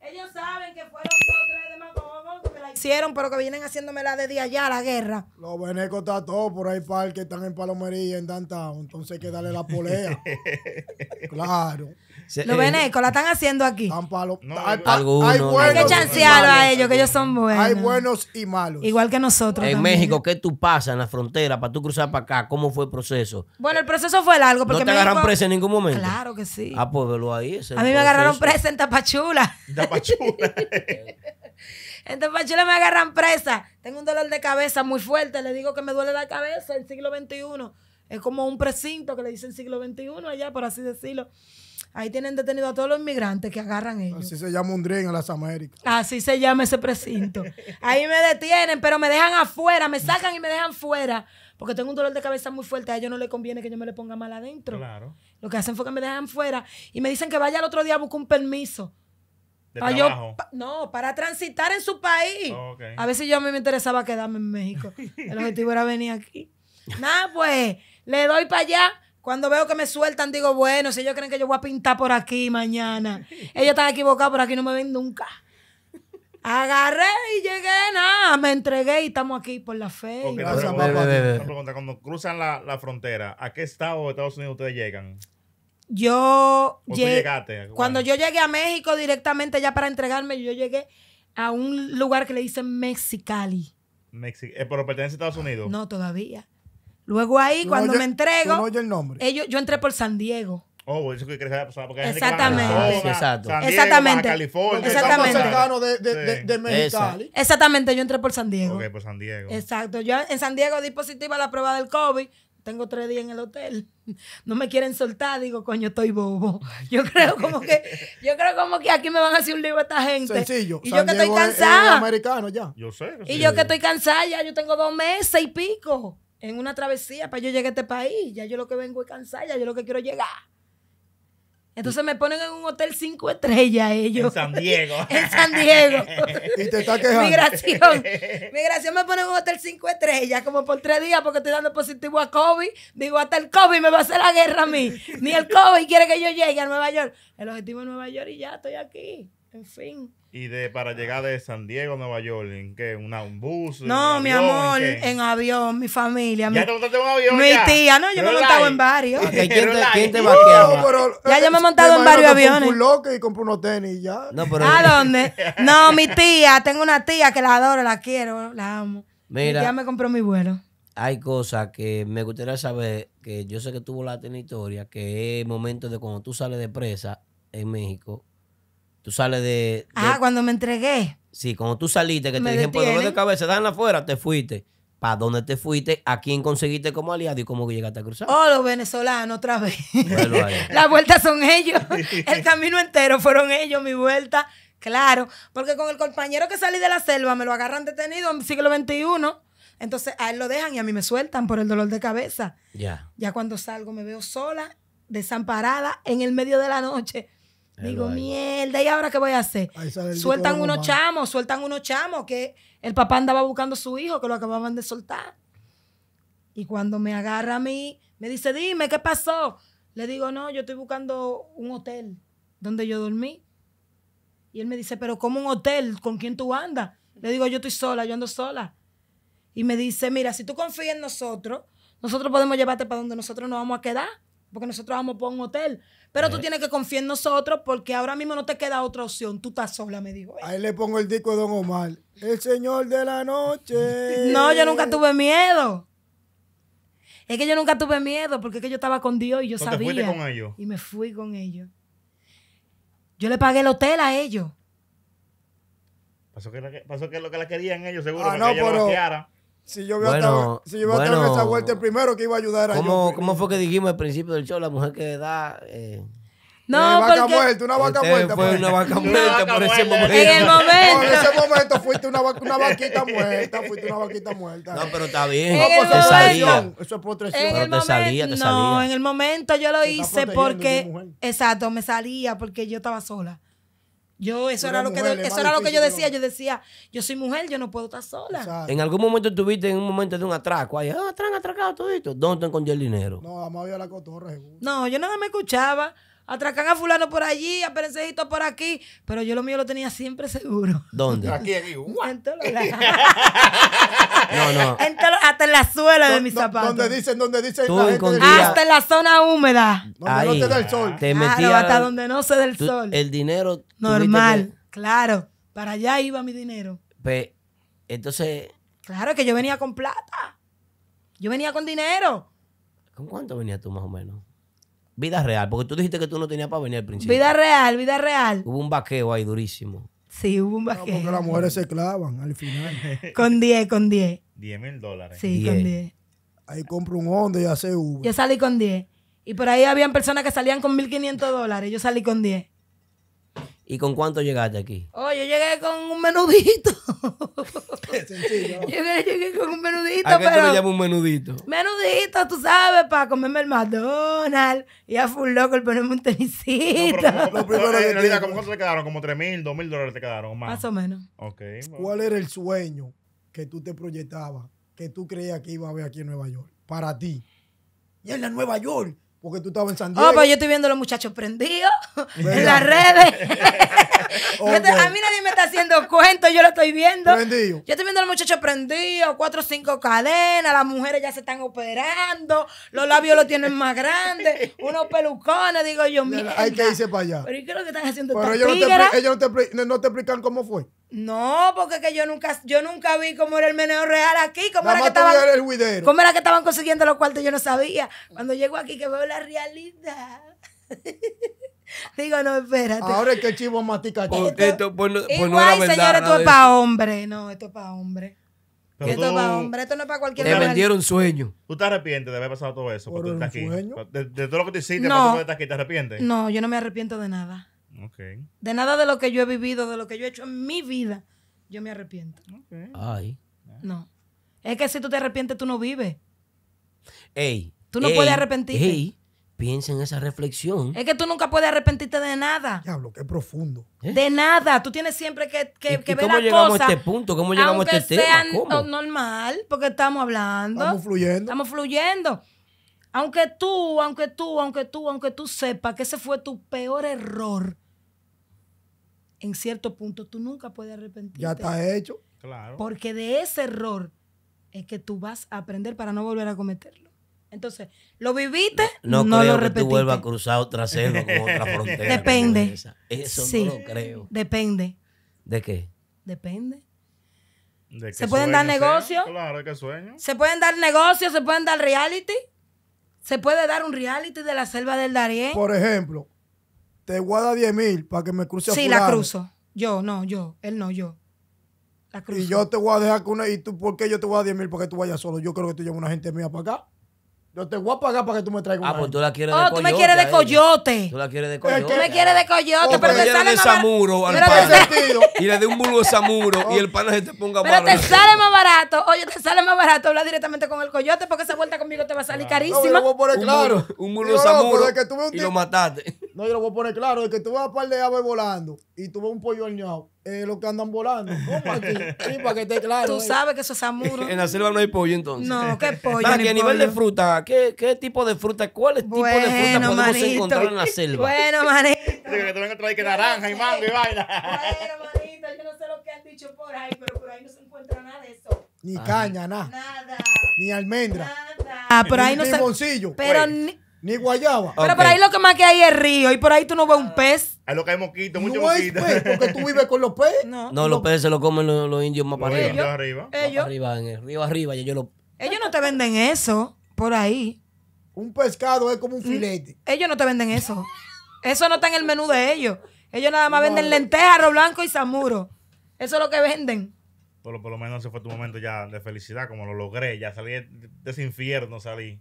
Ellos saben que fueron dos, tres de que me la hicieron, pero que vienen haciéndome de día ya la guerra. Los venecos está todo por ahí par que están en Palomería, en Tanta, Entonces hay que darle la polea. claro. Los venecos eh, la están haciendo aquí. hay, que chancearlo a ellos, que ellos son buenos. Hay buenos y malos. Igual que nosotros. En México, ¿qué tú pasas en la frontera para tú cruzar para acá? ¿Cómo fue el proceso? Bueno, el proceso fue largo. Porque ¿No te agarran presa en ningún momento? Claro que sí. Ah, pues velo ahí. A mí me agarraron presa en Tapachula. en Tapachula me agarran presa. Tengo un dolor de cabeza muy fuerte. Le digo que me duele la cabeza en siglo XXI. Es como un precinto que le dicen siglo XXI allá, por así decirlo. Ahí tienen detenido a todos los inmigrantes que agarran ellos. Así se llama un dren en las Américas. Así se llama ese precinto. Ahí me detienen, pero me dejan afuera, me sacan y me dejan fuera. Porque tengo un dolor de cabeza muy fuerte. A ellos no les conviene que yo me le ponga mal adentro. Claro. Lo que hacen fue que me dejan fuera y me dicen que vaya al otro día a buscar un permiso. De trabajo. no, para transitar en su país. Oh, a veces yo a mí me interesaba quedarme en México. El objetivo era venir aquí. Nada, pues, le doy para allá cuando veo que me sueltan, digo, bueno, si ellos creen que yo voy a pintar por aquí mañana, ellos están equivocados, por aquí no me ven nunca. Agarré y llegué, nada, me entregué y estamos aquí por la fe. cuando cruzan la, frontera, ¿a qué estado de Estados Unidos ustedes llegan? Yo llegué, cuando yo llegué a México directamente ya para entregarme, yo llegué a un lugar que le dicen Mexicali. Eh, ¿Pero pertenece a Estados Unidos? No, todavía. Luego ahí, cuando me entrego. No oye el nombre. yo entré por San Diego. Oh, eso que crees que pasado porque Exactamente. que va a exacto. San Diego, Exactamente. California. Exactamente. cercano de, de, Mexicali. Exactamente, yo entré por San Diego. Ok, por San Diego. Exacto. Yo en San Diego di positiva la prueba del COVID. Tengo tres días en el hotel. No me quieren soltar, digo, coño, estoy bobo. Yo creo como que, yo creo como que aquí me van a hacer un libro esta gente. Sencillo. Y yo que estoy cansada. Es, americano ya. Yo sé. Y yo que estoy cansada ya, yo tengo dos meses y pico en una travesía para yo llegar a este país. Ya yo lo que vengo es cansada, ya yo lo que quiero llegar. Entonces me ponen en un hotel cinco estrellas ellos. En San Diego. en San Diego. y te está Migración. Migración me ponen en un hotel cinco estrellas, como por tres días, porque estoy dando positivo a COVID. Digo, hasta el COVID me va a hacer la guerra a mí. Ni el COVID quiere que yo llegue a Nueva York. El objetivo es Nueva York y ya estoy aquí en fin. Y de para llegar de San Diego a Nueva York, ¿en qué? ¿Un bus? No, mi amor, ¿en, avión, mi familia. ¿Ya mi, te montaste un avión? Mi tía, no, yo me he montado en varios. ¿quién, te, Ya yo me he montado en varios aviones. Un loco y compré unos tenis ya. ¿A dónde? No, mi tía, tengo una tía que la adoro, la quiero, la amo. Mira. Ya me compró mi vuelo. Hay cosas que me gustaría saber, que yo sé que tuvo la tenitoria, que es el momento de cuando tú sales de presa en México, Tú sales de, Ah, cuando me entregué. Sí, cuando tú saliste, que te dije, por pues, dolor de cabeza, dan afuera, te fuiste. ¿Para dónde te fuiste? ¿A quién conseguiste como aliado y cómo llegaste a cruzar? Oh, los venezolanos otra vez. la vuelta son ellos. El camino entero fueron ellos, mi vuelta. Claro, porque con el compañero que salí de la selva me lo agarran detenido en el siglo XXI. Entonces a él lo dejan y a mí me sueltan por el dolor de cabeza. Ya. Ya cuando salgo me veo sola, desamparada, en el medio de la noche Digo, mierda, ¿y ahora qué voy a hacer? Sueltan unos chamos, sueltan unos chamos que el papá andaba buscando a su hijo, que lo acababan de soltar. Y cuando me agarra a mí, me dice, dime, ¿qué pasó? Le digo, no, yo estoy buscando un hotel donde yo dormí. Y él me dice, pero ¿cómo un hotel? ¿Con quién tú andas? Le digo, yo estoy sola, yo ando sola. Y me dice, mira, si tú confías en nosotros, nosotros podemos llevarte para donde nosotros nos vamos a quedar porque nosotros vamos por un hotel. Pero tú eh. tienes que confiar en nosotros porque ahora mismo no te queda otra opción. Tú estás sola, me dijo. Ahí le pongo el disco de Don Omar. El señor de la noche. No, yo nunca tuve miedo. Es que yo nunca tuve miedo porque es que yo estaba con Dios y yo sabía. Y me fui con ellos. Yo le pagué el hotel a ellos. Pasó que, lo que la querían ellos, seguro. Ah, no, pero, si yo veo bueno, esa vuelta, el primero que iba a ayudar a ¿cómo, yo, ¿Cómo fue que dijimos al principio del show? La mujer que da. Eh, no, eh, vaca muerta, una vaca este muerta. Fue pues. una vaca muerta por ese momento. En el momento. en ese momento fuiste una, vaca, una vaquita muerta, fuiste una vaquita muerta. No, pero está bien. Pues, te salía. Eso es tres En te salía, te salía. No, en el momento yo lo hice porque... Exacto, me salía porque yo estaba sola. Yo, eso era, lo que, eso era lo que yo decía. Yo decía, yo soy mujer, yo no puedo estar sola. En algún momento estuviste en un momento de un atraco. Ahí, ah, atracado todo ¿Dónde te encontré el dinero? No, jamás había la cotorra. No, yo nada me escuchaba atracan a fulano por allí, a Perencejito por aquí, pero yo lo mío lo tenía siempre seguro. ¿Dónde? Aquí, aquí. En No, no. hasta en la suela de mis zapatos. Donde dicen, donde dicen. hasta en la zona húmeda. Donde no te da el sol. Te hasta donde no se da el sol. El dinero. Normal, claro. Para allá iba mi dinero. entonces. Claro, que yo venía con plata. Yo venía con dinero. ¿Con cuánto venías tú más o menos? Vida real, porque tú dijiste que tú no tenías para venir al principio. Vida real, vida real. Hubo un vaqueo ahí durísimo. Sí, hubo un vaqueo. porque las mujeres se clavan al final. con 10, con 10. 10 mil dólares. Sí, con 10. Ahí compro un Honda y hace Uber. Yo salí con 10. Y por ahí habían personas que salían con 1.500 dólares. Yo salí con 10. ¿Y con cuánto llegaste aquí? Oye, oh, yo llegué con un menudito. Sencillo. Llegué, llegué con un menudito, ¿A qué pero... le llamas un menudito? Menudito, tú sabes, para comerme el McDonald's y a full loco el ponerme un tenisito. No, pero, en realidad, cuánto te quedaron? ¿Como 3 mil, 2 mil dólares te quedaron? Más, más o menos. Okay, ¿Cuál era el sueño que tú te proyectabas, que tú creías que iba a haber aquí en Nueva York? Para ti. Y en la Nueva York porque tú estabas en San oh, Diego. pues yo estoy viendo a los muchachos prendidos en las redes. Oh, a mí nadie me está haciendo cuento, yo lo estoy viendo. Yo estoy viendo a los muchachos prendidos, cuatro o cinco cadenas, las mujeres ya se están operando, los labios lo tienen más grandes, unos pelucones, digo yo, mira. Hay que irse para allá. Pero qué es lo que están haciendo Pero ellos, no te, no, te, no te explican cómo fue. No, porque que yo nunca, yo nunca vi cómo era el meneo real aquí, cómo era, que estaban, cómo era que estaban consiguiendo los cuartos, yo no sabía. Cuando llego aquí que veo la realidad. Digo, no, espérate. Ahora es que chivo matica Esto, pues pues Igual, esto es para hombre. No, esto es para hombre. esto es para hombre, esto no es para cualquier Te vendieron sueño. ¿Tú te arrepientes de haber pasado todo eso? aquí? De, todo lo que te hiciste, no. Tú estás aquí, ¿te arrepientes? No, yo no me arrepiento de nada. Okay. De nada de lo que yo he vivido, de lo que yo he hecho en mi vida, yo me arrepiento. Ay. No. Es que si tú te arrepientes, tú no vives. Ey. Tú no puedes arrepentirte. Piensa en esa reflexión. Es que tú nunca puedes arrepentirte de nada. Diablo, qué profundo. ¿Eh? De nada. Tú tienes siempre que, que, ¿y ver ¿Cómo llegamos a este punto? ¿Cómo llegamos a este tema? ¿Cómo? normal, porque estamos hablando. Estamos fluyendo. Estamos fluyendo. Aunque tú, aunque tú, aunque tú, aunque tú sepas que ese fue tu peor error, en cierto punto tú nunca puedes arrepentirte. Ya está hecho. Claro. Porque de ese error es que tú vas a aprender para no volver a cometerlo. Entonces, ¿lo viviste? No, no creo lo que tú vuelvas a cruzar otra selva con otra frontera. Depende. Eso no lo creo. Depende. ¿De qué? Depende. se pueden dar negocios. Claro, que sueño. Se pueden dar negocios, se pueden dar reality. Se puede dar un reality de la selva del Darién. Por ejemplo, te dar 10 mil para que me cruce Sí, la cruzo. Yo, no, yo. Él no, yo. La cruzo. Y yo te voy a dejar con una. ¿Y tú por qué yo te voy a dar 10 mil para que tú vayas solo? Yo creo que tú llevas una gente mía para acá. No te voy a pagar para que tú me traigas una. Ah, pues tú la quieres oh, de coyote. tú me quieres de coyote. Tú la quieres de coyote. Tú me quieres de coyote, pero, te sale de más samuro y le de un bulbo Zamuro. samuro y el pana se te ponga Pero te sale más barato. Oye, te sale más barato hablar directamente con el coyote porque esa vuelta conmigo te va a salir carísima. No, yo voy a claro. Un bulbo Zamuro samuro y lo mataste. No, yo lo voy a poner claro, es que tú vas a par de aves volando y tú ves un pollo horneado, es eh, lo que andan volando. ¿Cómo aquí? Sí, para que esté claro. Tú eh. sabes que eso es amuro. en la selva no hay pollo entonces. No, ¿qué pollo? Para que a nivel de fruta, ¿qué, ¿qué tipo de fruta, es bueno, tipo de fruta podemos manito. encontrar en la selva? bueno, manito. que te venga a traer que naranja y mango y vaina. bueno, manito, yo no sé lo que has dicho por ahí, pero por ahí no se encuentra nada de eso. Ni caña, nada. Nada. Ni almendra. Nada. Ah, por ahí no se... Pero pues. ni... Ni guayaba. Pero por ahí lo que más que hay es río. Y por ahí tú no ves un pez. Es lo que hay mosquito, mucho no mosquito. Pez, porque tú vives con los peces. No, los peces se los comen los, indios más para arriba. Ellos, arriba. Ellos. arriba, en el río arriba. Y ellos, lo... ellos no te venden eso por ahí. Un pescado es como un mm. filete. Ellos no te venden eso. Eso no está en el menú de ellos. Ellos nada más venden lenteja, arroz blanco y zamuro. Eso es lo que venden. Por por lo menos ese fue tu momento ya de felicidad, como lo logré. Ya salí de ese infierno, salí.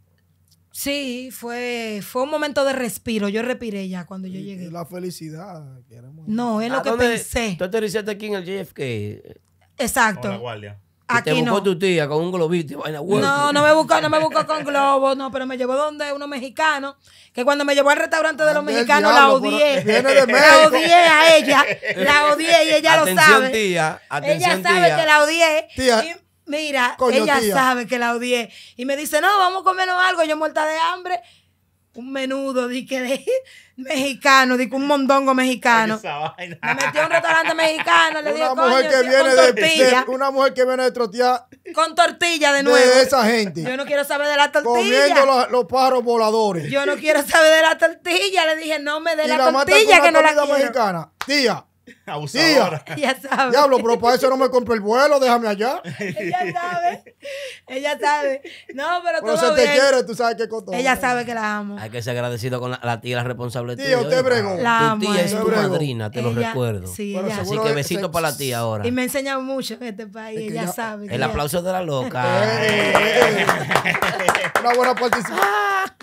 Sí, fue, fue un momento de respiro. Yo respiré ya cuando yo llegué. Y la felicidad. Queremos... No, es lo ah, que pensé. Tú aterrizaste aquí en el JFK. Exacto. la guardia. Aquí te buscó no. tu tía con un globito. no, no me buscó, no me buscó con globos, no, pero me llevó donde uno mexicano, que cuando me llevó al restaurante de los mexicanos la odié. Viene de México. La odié a ella, la odié y ella lo sabe. Tía, ella sabe que la odié. Tía, Mira, ella sabe que la odié. Y me dice, no, vamos a comernos algo. Yo muerta de hambre. Un menudo, dije, de, mexicano, dije, un mondongo mexicano. Me metió a un restaurante mexicano, le una mujer que viene de, tortilla. una mujer que viene de trotear. Con tortilla de nuevo. esa gente. Yo no quiero saber de la tortilla. Comiendo los, pájaros voladores. Yo no quiero saber de la tortilla. Le dije, no me dé la, tortilla que no la quiero. mexicana. Tía, Abusadora. ya sabe. Diablo, pero para eso no me compro el vuelo, déjame allá. ella sabe. Ella sabe. No, pero, pero todo se te quiere, tú sabes con contó. Ella sabe que la amo. Hay que ser agradecido con la, tía, la responsable tía. Tía, eh. usted bregó. La amo. Tu tía es tu madrina, te lo recuerdo. Sí, Así que besito para la tía ahora. Y me enseñado mucho en este país, ella, sabe. El aplauso de la loca. Eh, eh, Una buena participación. Ah.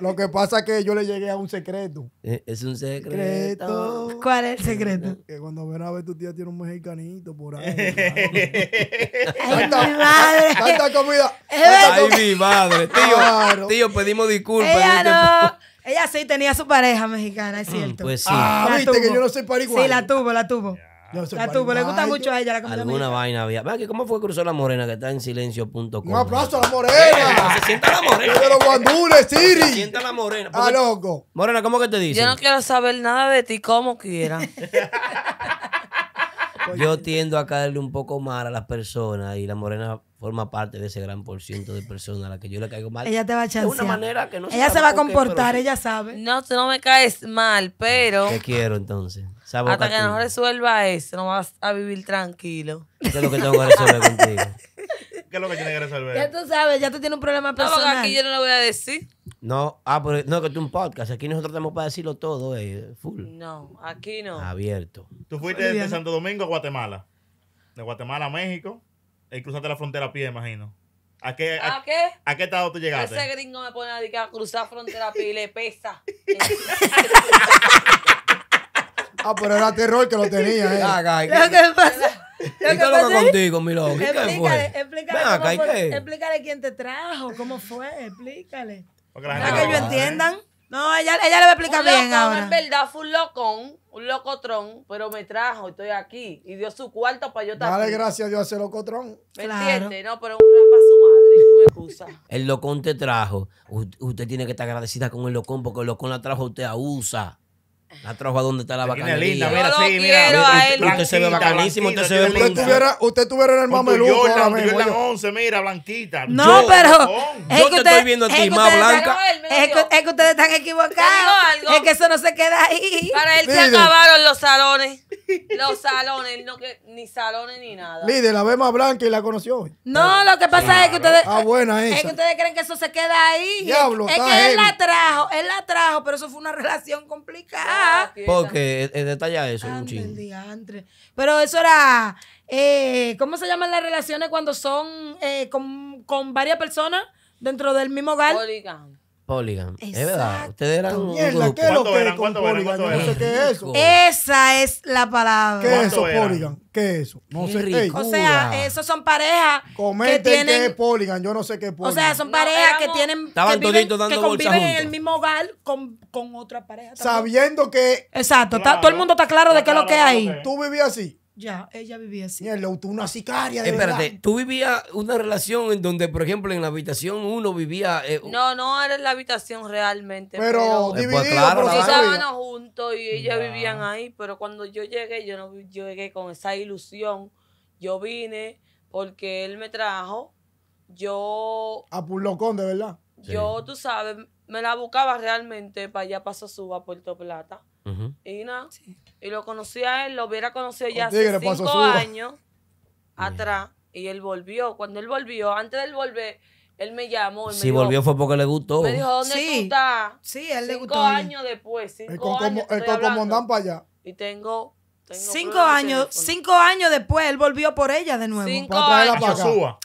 Lo que pasa es que yo le llegué a un secreto. E, es un secreto. ¿Cuál es el secreto? Que cuando ven a ver tu tía tiene un mexicanito por ahí. Ay, tanta, mi madre. comida. Ay, mi madre. Tío, tío pedimos disculpas. Ella, ella sí tenía su pareja mexicana, es cierto. Mm, pues sí. Ah, viste que yo no soy igual? Sí, la tuvo, la tuvo. No, le gusta mucho a ella la Alguna vaina había. Vea cómo fue cruzó la morena que está en silencio.com. Un aplauso a la morena. se sienta la morena. de los guandules, Siri. Se sienta la morena. a ah, loco. Morena, ¿cómo que te dice? Yo no quiero saber nada de ti como quiera. Yo tiendo a caerle un poco mal a las personas y la morena forma parte de ese gran por ciento de personas a las que yo le caigo mal. Ella te va a echar De una manera que no Ella se, va a comportar, ella sabe. No, tú no me caes mal, pero. qué quiero entonces. Hasta que no resuelva eso, no vas a vivir tranquilo. ¿Qué es lo que tengo que resolver contigo? ¿Qué es lo que tienes que resolver? Ya tú sabes, ya tú tienes un problema personal. No, aquí yo no lo voy a decir. No, ah, pero no, que tú un podcast. Aquí nosotros tenemos para decirlo todo, eh, full. No, aquí no. Abierto. Tú fuiste de desde Santo Domingo a Guatemala. De Guatemala a México. Y eh, cruzaste la frontera a pie, imagino. ¿A qué, a, qué? estado tú llegaste? Ese gringo me pone a, a cruzar frontera a pie y le pesa. Ah, pero era terror que lo tenía. ¿eh? ¿qué? Lo pasa. ¿Qué es lo contigo, mi loco? Explícale, explícale, fue, explícale quién te trajo, cómo fue, explícale. Para que yo entiendan. No, ella, ella le va a explicar un bien locón, ahora. En verdad fue un locón, un locotron, pero me trajo, estoy aquí. Y dio su cuarto para yo estar Dale gracias a Dios a ese locotrón. ¿Me claro. entiendes? No, pero para su madre, tú me excusas. El locón te trajo. usted tiene que estar agradecida con el locón porque el locón la trajo usted a USA. La trajo a donde está la bacanería mira, mira. él. Usted se ve bacanísimo, usted se ve Usted tuviera, usted tuviera el Con Yo mameluco 11, mira, blanquita. No, pero. Yo te estoy viendo a ti, más blanca. Es que, es que ustedes están equivocados. Es que eso no se queda ahí. Para él se acabaron los salones. Los salones, no que, ni salones ni nada. Líder, la ve más blanca y la conoció hoy. No, lo que pasa es que ustedes. Ah, buena esa. Es que ustedes creen que eso se queda ahí. Diablo, es que él la trajo, él la trajo, pero eso fue una relación complicada porque detalla eso un chingo. Pero eso era, eh, ¿cómo se llaman las relaciones cuando son eh, con, varias personas dentro del mismo hogar? Polygam, Es verdad. Ustedes eran un ¿Qué es lo que eran? ¿Cuánto eran? sé qué es eso. Esa es la palabra. ¿Qué es eso, Polygon? ¿Qué es eso? No se sé qué. O sea, esos son parejas que tienen... qué Yo no sé qué es O sea, son parejas que tienen... Estaban que que conviven en el mismo hogar con, con otra pareja. Sabiendo que... Exacto. todo el mundo está claro, de qué es lo que hay. Tú vivías así. Ya, ella vivía así. es una sicaria verdad. tú vivías una relación en donde, por ejemplo, en la habitación uno vivía... Eh, no, no era en la habitación realmente. Pero, pero eh, pues, claro, pero estaban juntos y ellas vivían ahí, pero cuando yo llegué, yo no llegué con esa ilusión. Yo vine porque él me trajo, yo... A de verdad. Yo, tú sabes, me la buscaba realmente para allá, para a Puerto Plata. Y nada y lo conocí a él, lo hubiera conocido ya hace cinco años atrás y él volvió. Cuando él volvió, antes de él volver, él me llamó. Y si volvió fue porque le gustó. Me dijo, ¿dónde tú estás? Sí, él le gustó. años después, cinco años. para allá. Y tengo. cinco años, cinco años después, él volvió por ella de nuevo. Cinco años.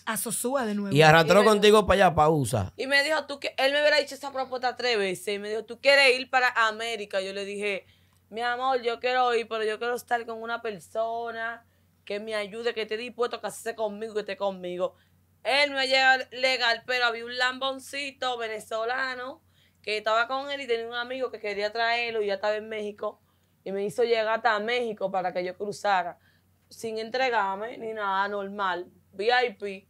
A Sosúa de nuevo. Y arrastró contigo para allá, para USA. Y me dijo, tú que él me hubiera dicho esa propuesta tres veces. Y me dijo, ¿tú quieres ir para América? Yo le dije, mi amor, yo quiero ir, pero yo quiero estar con una persona que me ayude, que esté dispuesto a casarse conmigo, que esté conmigo. Él me llega legal, pero había un lamboncito venezolano que estaba con él y tenía un amigo que quería traerlo y ya estaba en México y me hizo llegar hasta México para que yo cruzara sin entregarme ni nada normal, VIP,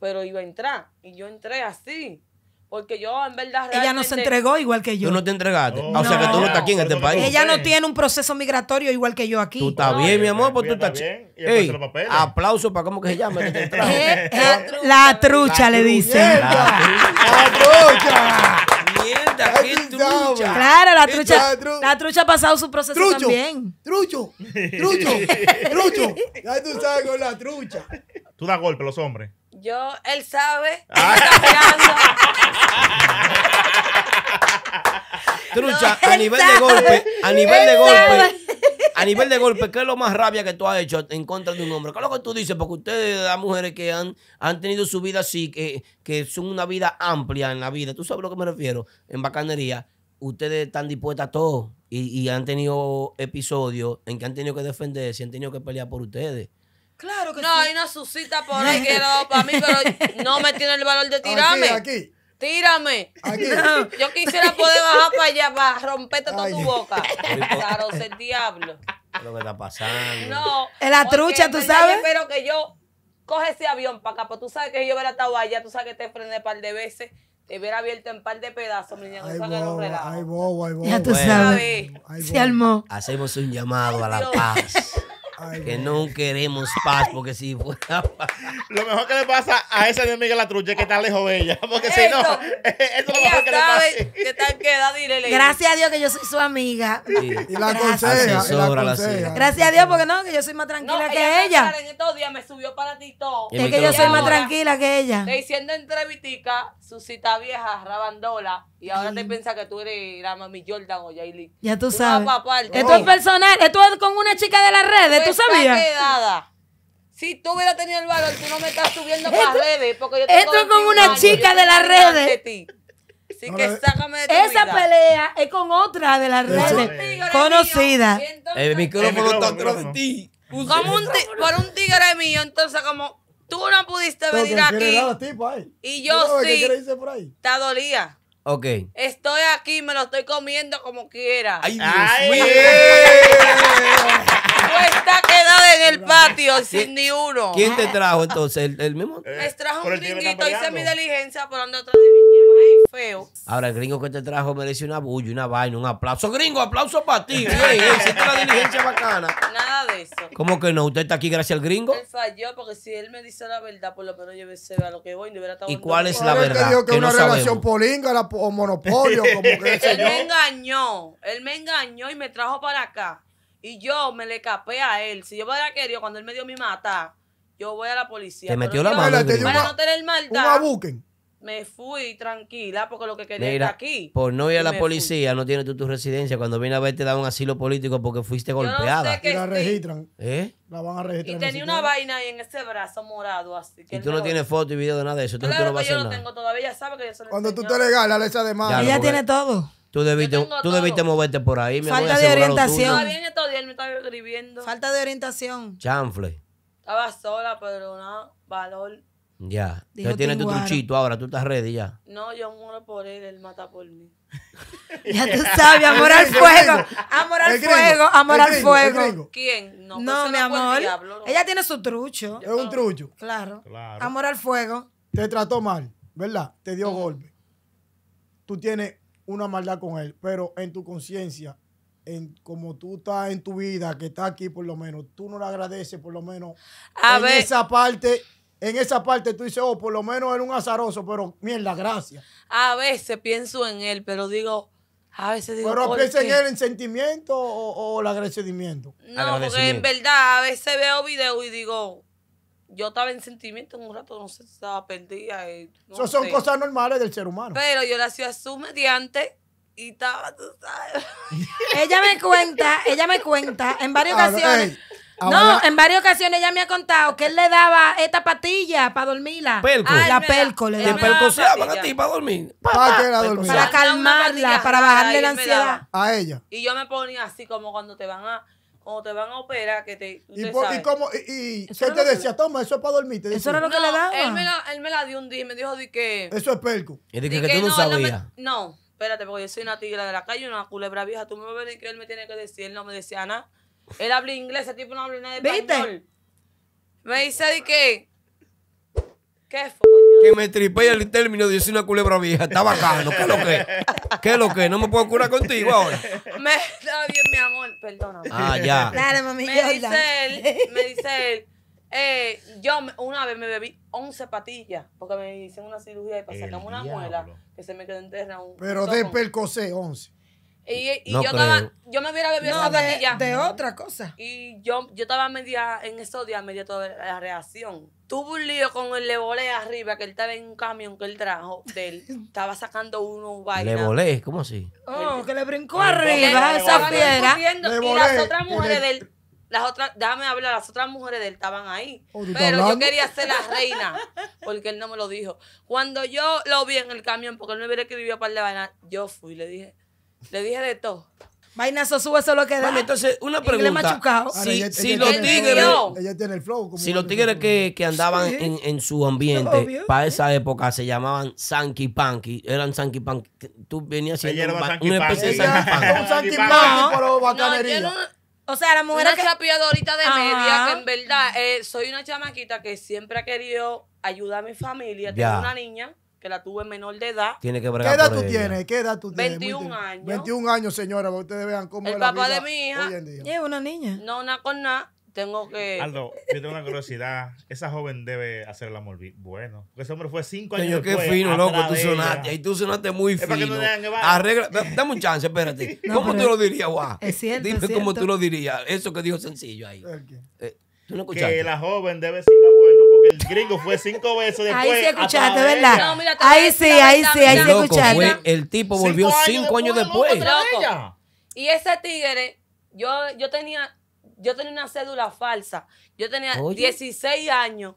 pero iba a entrar y yo entré así. Porque yo, en verdad. Ella no se entregó igual que yo. Tú no te entregaste. Ah, o sea que tú no estás aquí en este país. Ella no tiene un proceso migratorio igual que yo aquí. Tú estás bien, mi amor, pues tú estás. Bien, Ey, aplauso para cómo que se llama. Este eh, eh, la trucha le dice. La trucha. Mierda, trucha. Claro, la trucha. La trucha ha pasado su proceso trucho, también. Trucho, trucho, trucho. Ya tú sabes con la trucha. Tú das golpe a los hombres. Yo, él sabe. Ah. Trucha, a nivel de golpe, a nivel de golpe, a nivel de golpe, ¿qué es lo más rabia que tú has hecho en contra de un hombre? ¿Qué es lo que tú dices? Porque ustedes, las mujeres que han, han tenido su vida así, que, que son una vida amplia en la vida, tú sabes a lo que me refiero, en bacanería, ustedes están dispuestas a todo y, y han tenido episodios en que han tenido que defenderse, han tenido que pelear por ustedes. Claro que no, hay una susita por ahí que era para mí, pero no me tiene el valor de tirarme. Aquí, Tírame. Aquí. Yo quisiera poder bajar para allá para romperte toda tu boca. Claro, el diablo. Lo que está pasando. No. Es la trucha, tú sabes. Espero que yo coge ese avión para acá, porque tú sabes que yo hubiera estado allá, tú sabes que te frené un par de veces. Te hubiera abierto en par de pedazos, mi niña. Ay, bobo, ay, bobo, Ya tú sabes. Se armó. Hacemos un llamado a la paz. que no queremos paz, porque si fuera Lo mejor que le pasa a esa de la trucha es que está lejos de ella. Porque si no, eso es lo que le Que queda, Gracias a Dios que yo soy su amiga. Y la aconseja. Gracias a Dios, porque no, que yo soy más tranquila que ella. En estos días me subió para todo. Es que yo soy más tranquila que ella. Te diciendo entrevistica, su cita vieja, rabandola y ahora te piensas que tú eres la mami Jordan o Yaili. Ya tú, sabes. Esto es personal. Esto es con una chica de las redes. ¿Tú, sabías? Si tú hubieras tenido el valor, tú no me estás subiendo para las redes. Porque yo esto es con una chica de las redes. Así que sácame de tu Esa pelea es con otra de las redes. Conocida. el micrófono está atrás de ti. Como un por un tigre mío, entonces como tú no pudiste venir aquí. y yo sí. Te dolía. Ok. Estoy aquí, me lo estoy comiendo como quiera. ¡Ay, Dios mío! No está quedada en el patio sin ni uno. ¿Quién te trajo entonces? ¿El, el mismo? trajo un gringuito, hice mi diligencia, por donde atrás de Ahora, el gringo que te trajo merece una bulla, una vaina, un aplauso. Gringo, aplauso para ti. la diligencia bacana. Nada de eso. ¿Cómo que no? ¿Usted está aquí gracias al gringo? Él falló, porque si él me dice la verdad, por lo menos yo me sé a lo que voy. No hubiera ¿Y cuál es la verdad? Él que, una relación o monopolio. él me engañó. Él me engañó y me trajo para acá. Y yo me le escapé a él. Si yo me hubiera querido, cuando él me dio mi mata, yo voy a la policía. Te metió la mano. Para no tener maldad. Un me fui tranquila porque lo que quería era aquí. Por no ir a la policía, no tienes tú tu residencia. Cuando vine a ver, te dan un asilo político porque fuiste golpeada. No sé la registran. ¿Eh? La van a registrar. Y tenía una vaina ahí en ese brazo morado. así que Y tú no tienes foto y video de nada de eso. tú no vas a yo lo tengo todavía. sabe que yo soy Cuando tú te regalas esa demanda. Ella tiene todo. Tú debiste, tú debiste moverte por ahí. Falta de orientación. Bien escribiendo. Falta de orientación. Chanfle. Estaba sola, pero no, valor. Ya. ya tienes tu truchito ahora, tú estás ready ya. No, yo muero por él, él mata por mí. ya tú sabes, amor al fuego. Amor al fuego, amor al fuego. ¿Quién? No, pues mi amor. Ella tiene su trucho. Es un trucho. Claro. Amor al fuego. Te trató mal, ¿verdad? Te dio golpe. Tú tienes una maldad con él, pero en tu conciencia en, como tú estás en tu vida, que estás aquí por lo menos, tú no le agradeces por lo menos en esa parte en esa parte tú dices, oh, por lo menos era un azaroso, pero mierda, gracias. A veces pienso en él, pero digo, a veces digo. Pero piensa en él en sentimiento o, o el agradecimiento. No, porque en verdad a veces veo videos y digo, yo estaba en sentimiento en un rato, no sé estaba perdida. Eso son cosas normales del ser humano. Pero yo nací a su mediante y estaba, tú sabes. ella me cuenta, ella me cuenta en varias ah, ocasiones. Ah, no, en varias ocasiones ella me ha contado que él le daba esta patilla para dormirla. la pelco le daba. se a ti para dormir. ¿Para, la dormir? Para calmarla, para bajarle la ansiedad. A ella. Y yo me ponía así como cuando te van a te van a operar, que te. ¿Y, ¿Y, cómo? ¿Y, te decía? Toma, eso es para dormir. Eso era lo que le daba. Él me, la, él me la dio un día y me dijo de que. Eso es perco. Y de que, tú no, sabías. No, espérate, porque yo soy una tigra de la calle, una culebra vieja. Tú me ves y que él me tiene que decir. Él no me decía nada. Él habla inglés, ese tipo no habla nada de español. Me dice de qué. ¿Qué fue? Que me tripé el término de soy una culebra vieja. Está bacano. ¿Qué es lo que? ¿Qué es lo que? No me puedo curar contigo ahora. Me está bien, mi amor. Perdóname. Ah, ya. Claro, mami. Me dice él, me dice él. Eh, yo una vez me bebí 11 patillas porque me hicieron una cirugía y para sacarme una muela que se me quedó enterrada. Un Pero de percocé 11. Y, yo estaba, yo me hubiera bebido de, otra cosa. Y yo, yo estaba media, en esos días media toda la reacción. Tuve un lío con el Lebolé arriba, que él estaba en un camión que él trajo de él. Estaba sacando unos vaina. Lebolé ¿Cómo así? Oh, que le brincó arriba Y las otras mujeres de él las otras, déjame hablar, las otras mujeres de estaban ahí. Oh, pero yo quería ser la reina, porque él no me lo dijo. Cuando yo lo vi en el camión, porque él me hubiera vivía para el de vainas, yo fui y le dije, le dije de todo. Vaina sube eso lo que da. entonces, una pregunta. Si, si los tigres. tiene el flow. Como si los tigres que, que andaban en, en, su ambiente, para esa época se llamaban Sanky Panky. Eran Sanky Panky. Tú venías siendo un, una especie de Sanky Panky. Un Sanky Panky, pero bacanería. No, o sea, la mujer una que... de media, que en verdad eh, soy una chamaquita que siempre ha querido ayudar a mi familia. Ya. Tengo una niña la tuve menor de edad. Tiene que ¿Qué edad tú tienes? ¿Qué edad tú tienes? 21 años. 21 años, señora, para que ustedes vean cómo el es la papá de mi hija. es una niña. No, nada con nada. Tengo que. Aldo, yo tengo una curiosidad. Esa joven debe hacer el amor bueno. Porque ese hombre fue cinco años. Señor, qué fino, loco. Tú sonaste. Y tú sonaste muy fino. Arregla. Dame un chance, espérate. ¿Cómo tú lo dirías, guau? Es cierto. Dime cómo tú lo dirías. Eso que dijo sencillo ahí. Eh, ¿tú no escuchaste? Que la joven debe ser bueno el gringo fue cinco veces después. Ahí sí escuchaste, ¿verdad? ahí sí, ahí sí, ahí sí escuchaste. el tipo volvió cinco años después. Y ese tigre, yo, tenía, yo tenía una cédula falsa. Yo tenía 16 años.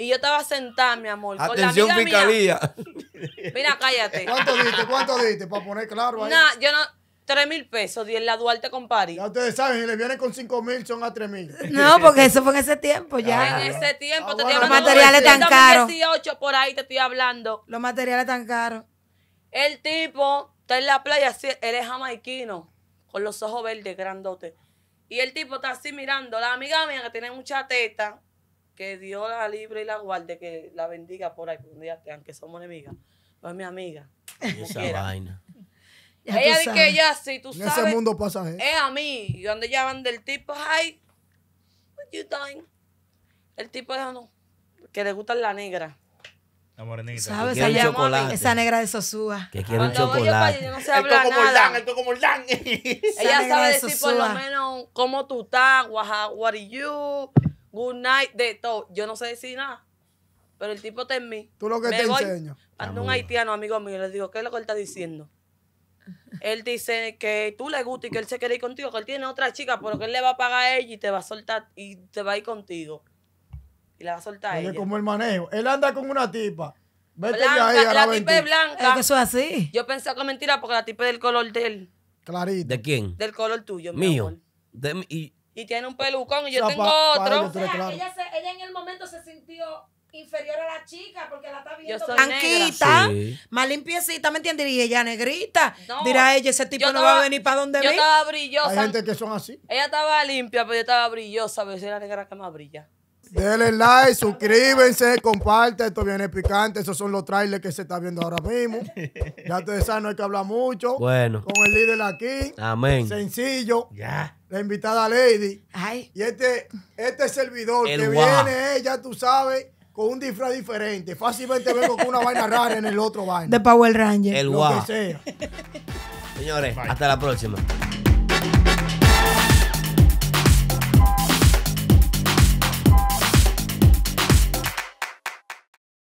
Y yo estaba sentada, mi amor. Atención, con la amiga Mía. Mira, cállate. ¿Cuánto diste? ¿Cuánto diste? Para poner claro ahí. No, yo no, 3 mil pesos, 10 la Duarte con Paris Ya ustedes saben, si le vienen con 5 mil, son a 3 mil. No, porque eso fue en ese tiempo ya. en ese tiempo, te ah, Los materiales tan caros. 18 por ahí te estoy hablando. Los materiales tan caros. El tipo está en la playa, él es jamaiquino, con los ojos verdes, grandote. Y el tipo está así mirando. La amiga mía que tiene mucha teta, que Dios la libre y la guarde, que la bendiga por ahí, aunque somos enemigas. pues mi amiga. Esa vaina ella dice que ya, sí, tú sabes. ese mundo pasa Es a mí. Y donde ella del tipo, hi, what you doing? El tipo de no, que le gusta la negra. La morenita. ¿Sabes? Esa negra de Sosúa. Que quiere un chocolate. yo no sé hablar el toco el Dan. Ella sabe decir por lo menos cómo tú estás, what, are you, good night, de todo. Yo no sé decir nada. Pero el tipo está en mí. Tú lo que te enseño. Ando un haitiano, amigo mío, y le digo, ¿qué es lo que él está diciendo? él dice que tú le gustas y que él se quiere ir contigo, que él tiene otra chica, pero que él le va a pagar a ella y te va a soltar y te va a ir contigo. Y la va a soltar a ella. como el manejo. Él anda con una tipa. blanca, la, tipa es blanca. que eso es así. Yo pensé que mentira porque la tipa es del color de él. ¿De quién? Del color tuyo, Mío. Mi y... y tiene un pelucón y yo tengo otro. se, ella en el momento se sintió inferior a la chica porque la está viendo blanquita, más limpiecita, ¿me entiendes? Y ella negrita. Dirá ella, ese tipo no va a venir para donde Yo estaba brillosa. Hay gente que son así. Ella estaba limpia, pero yo estaba brillosa. Pero si la negra que más brilla. Denle like, suscríbanse, comparte. Esto viene picante. Esos son los trailers que se está viendo ahora mismo. Ya ustedes saben, no hay que hablar mucho. Bueno. Con el líder aquí. Amén. Sencillo. Ya. La invitada Lady. Ay. Y este, este servidor que viene, ella eh, tú sabes con un disfraz diferente. Fácilmente vengo con una vaina rara en el otro vaina. De Power Ranger. El guau. Señores, hasta la próxima.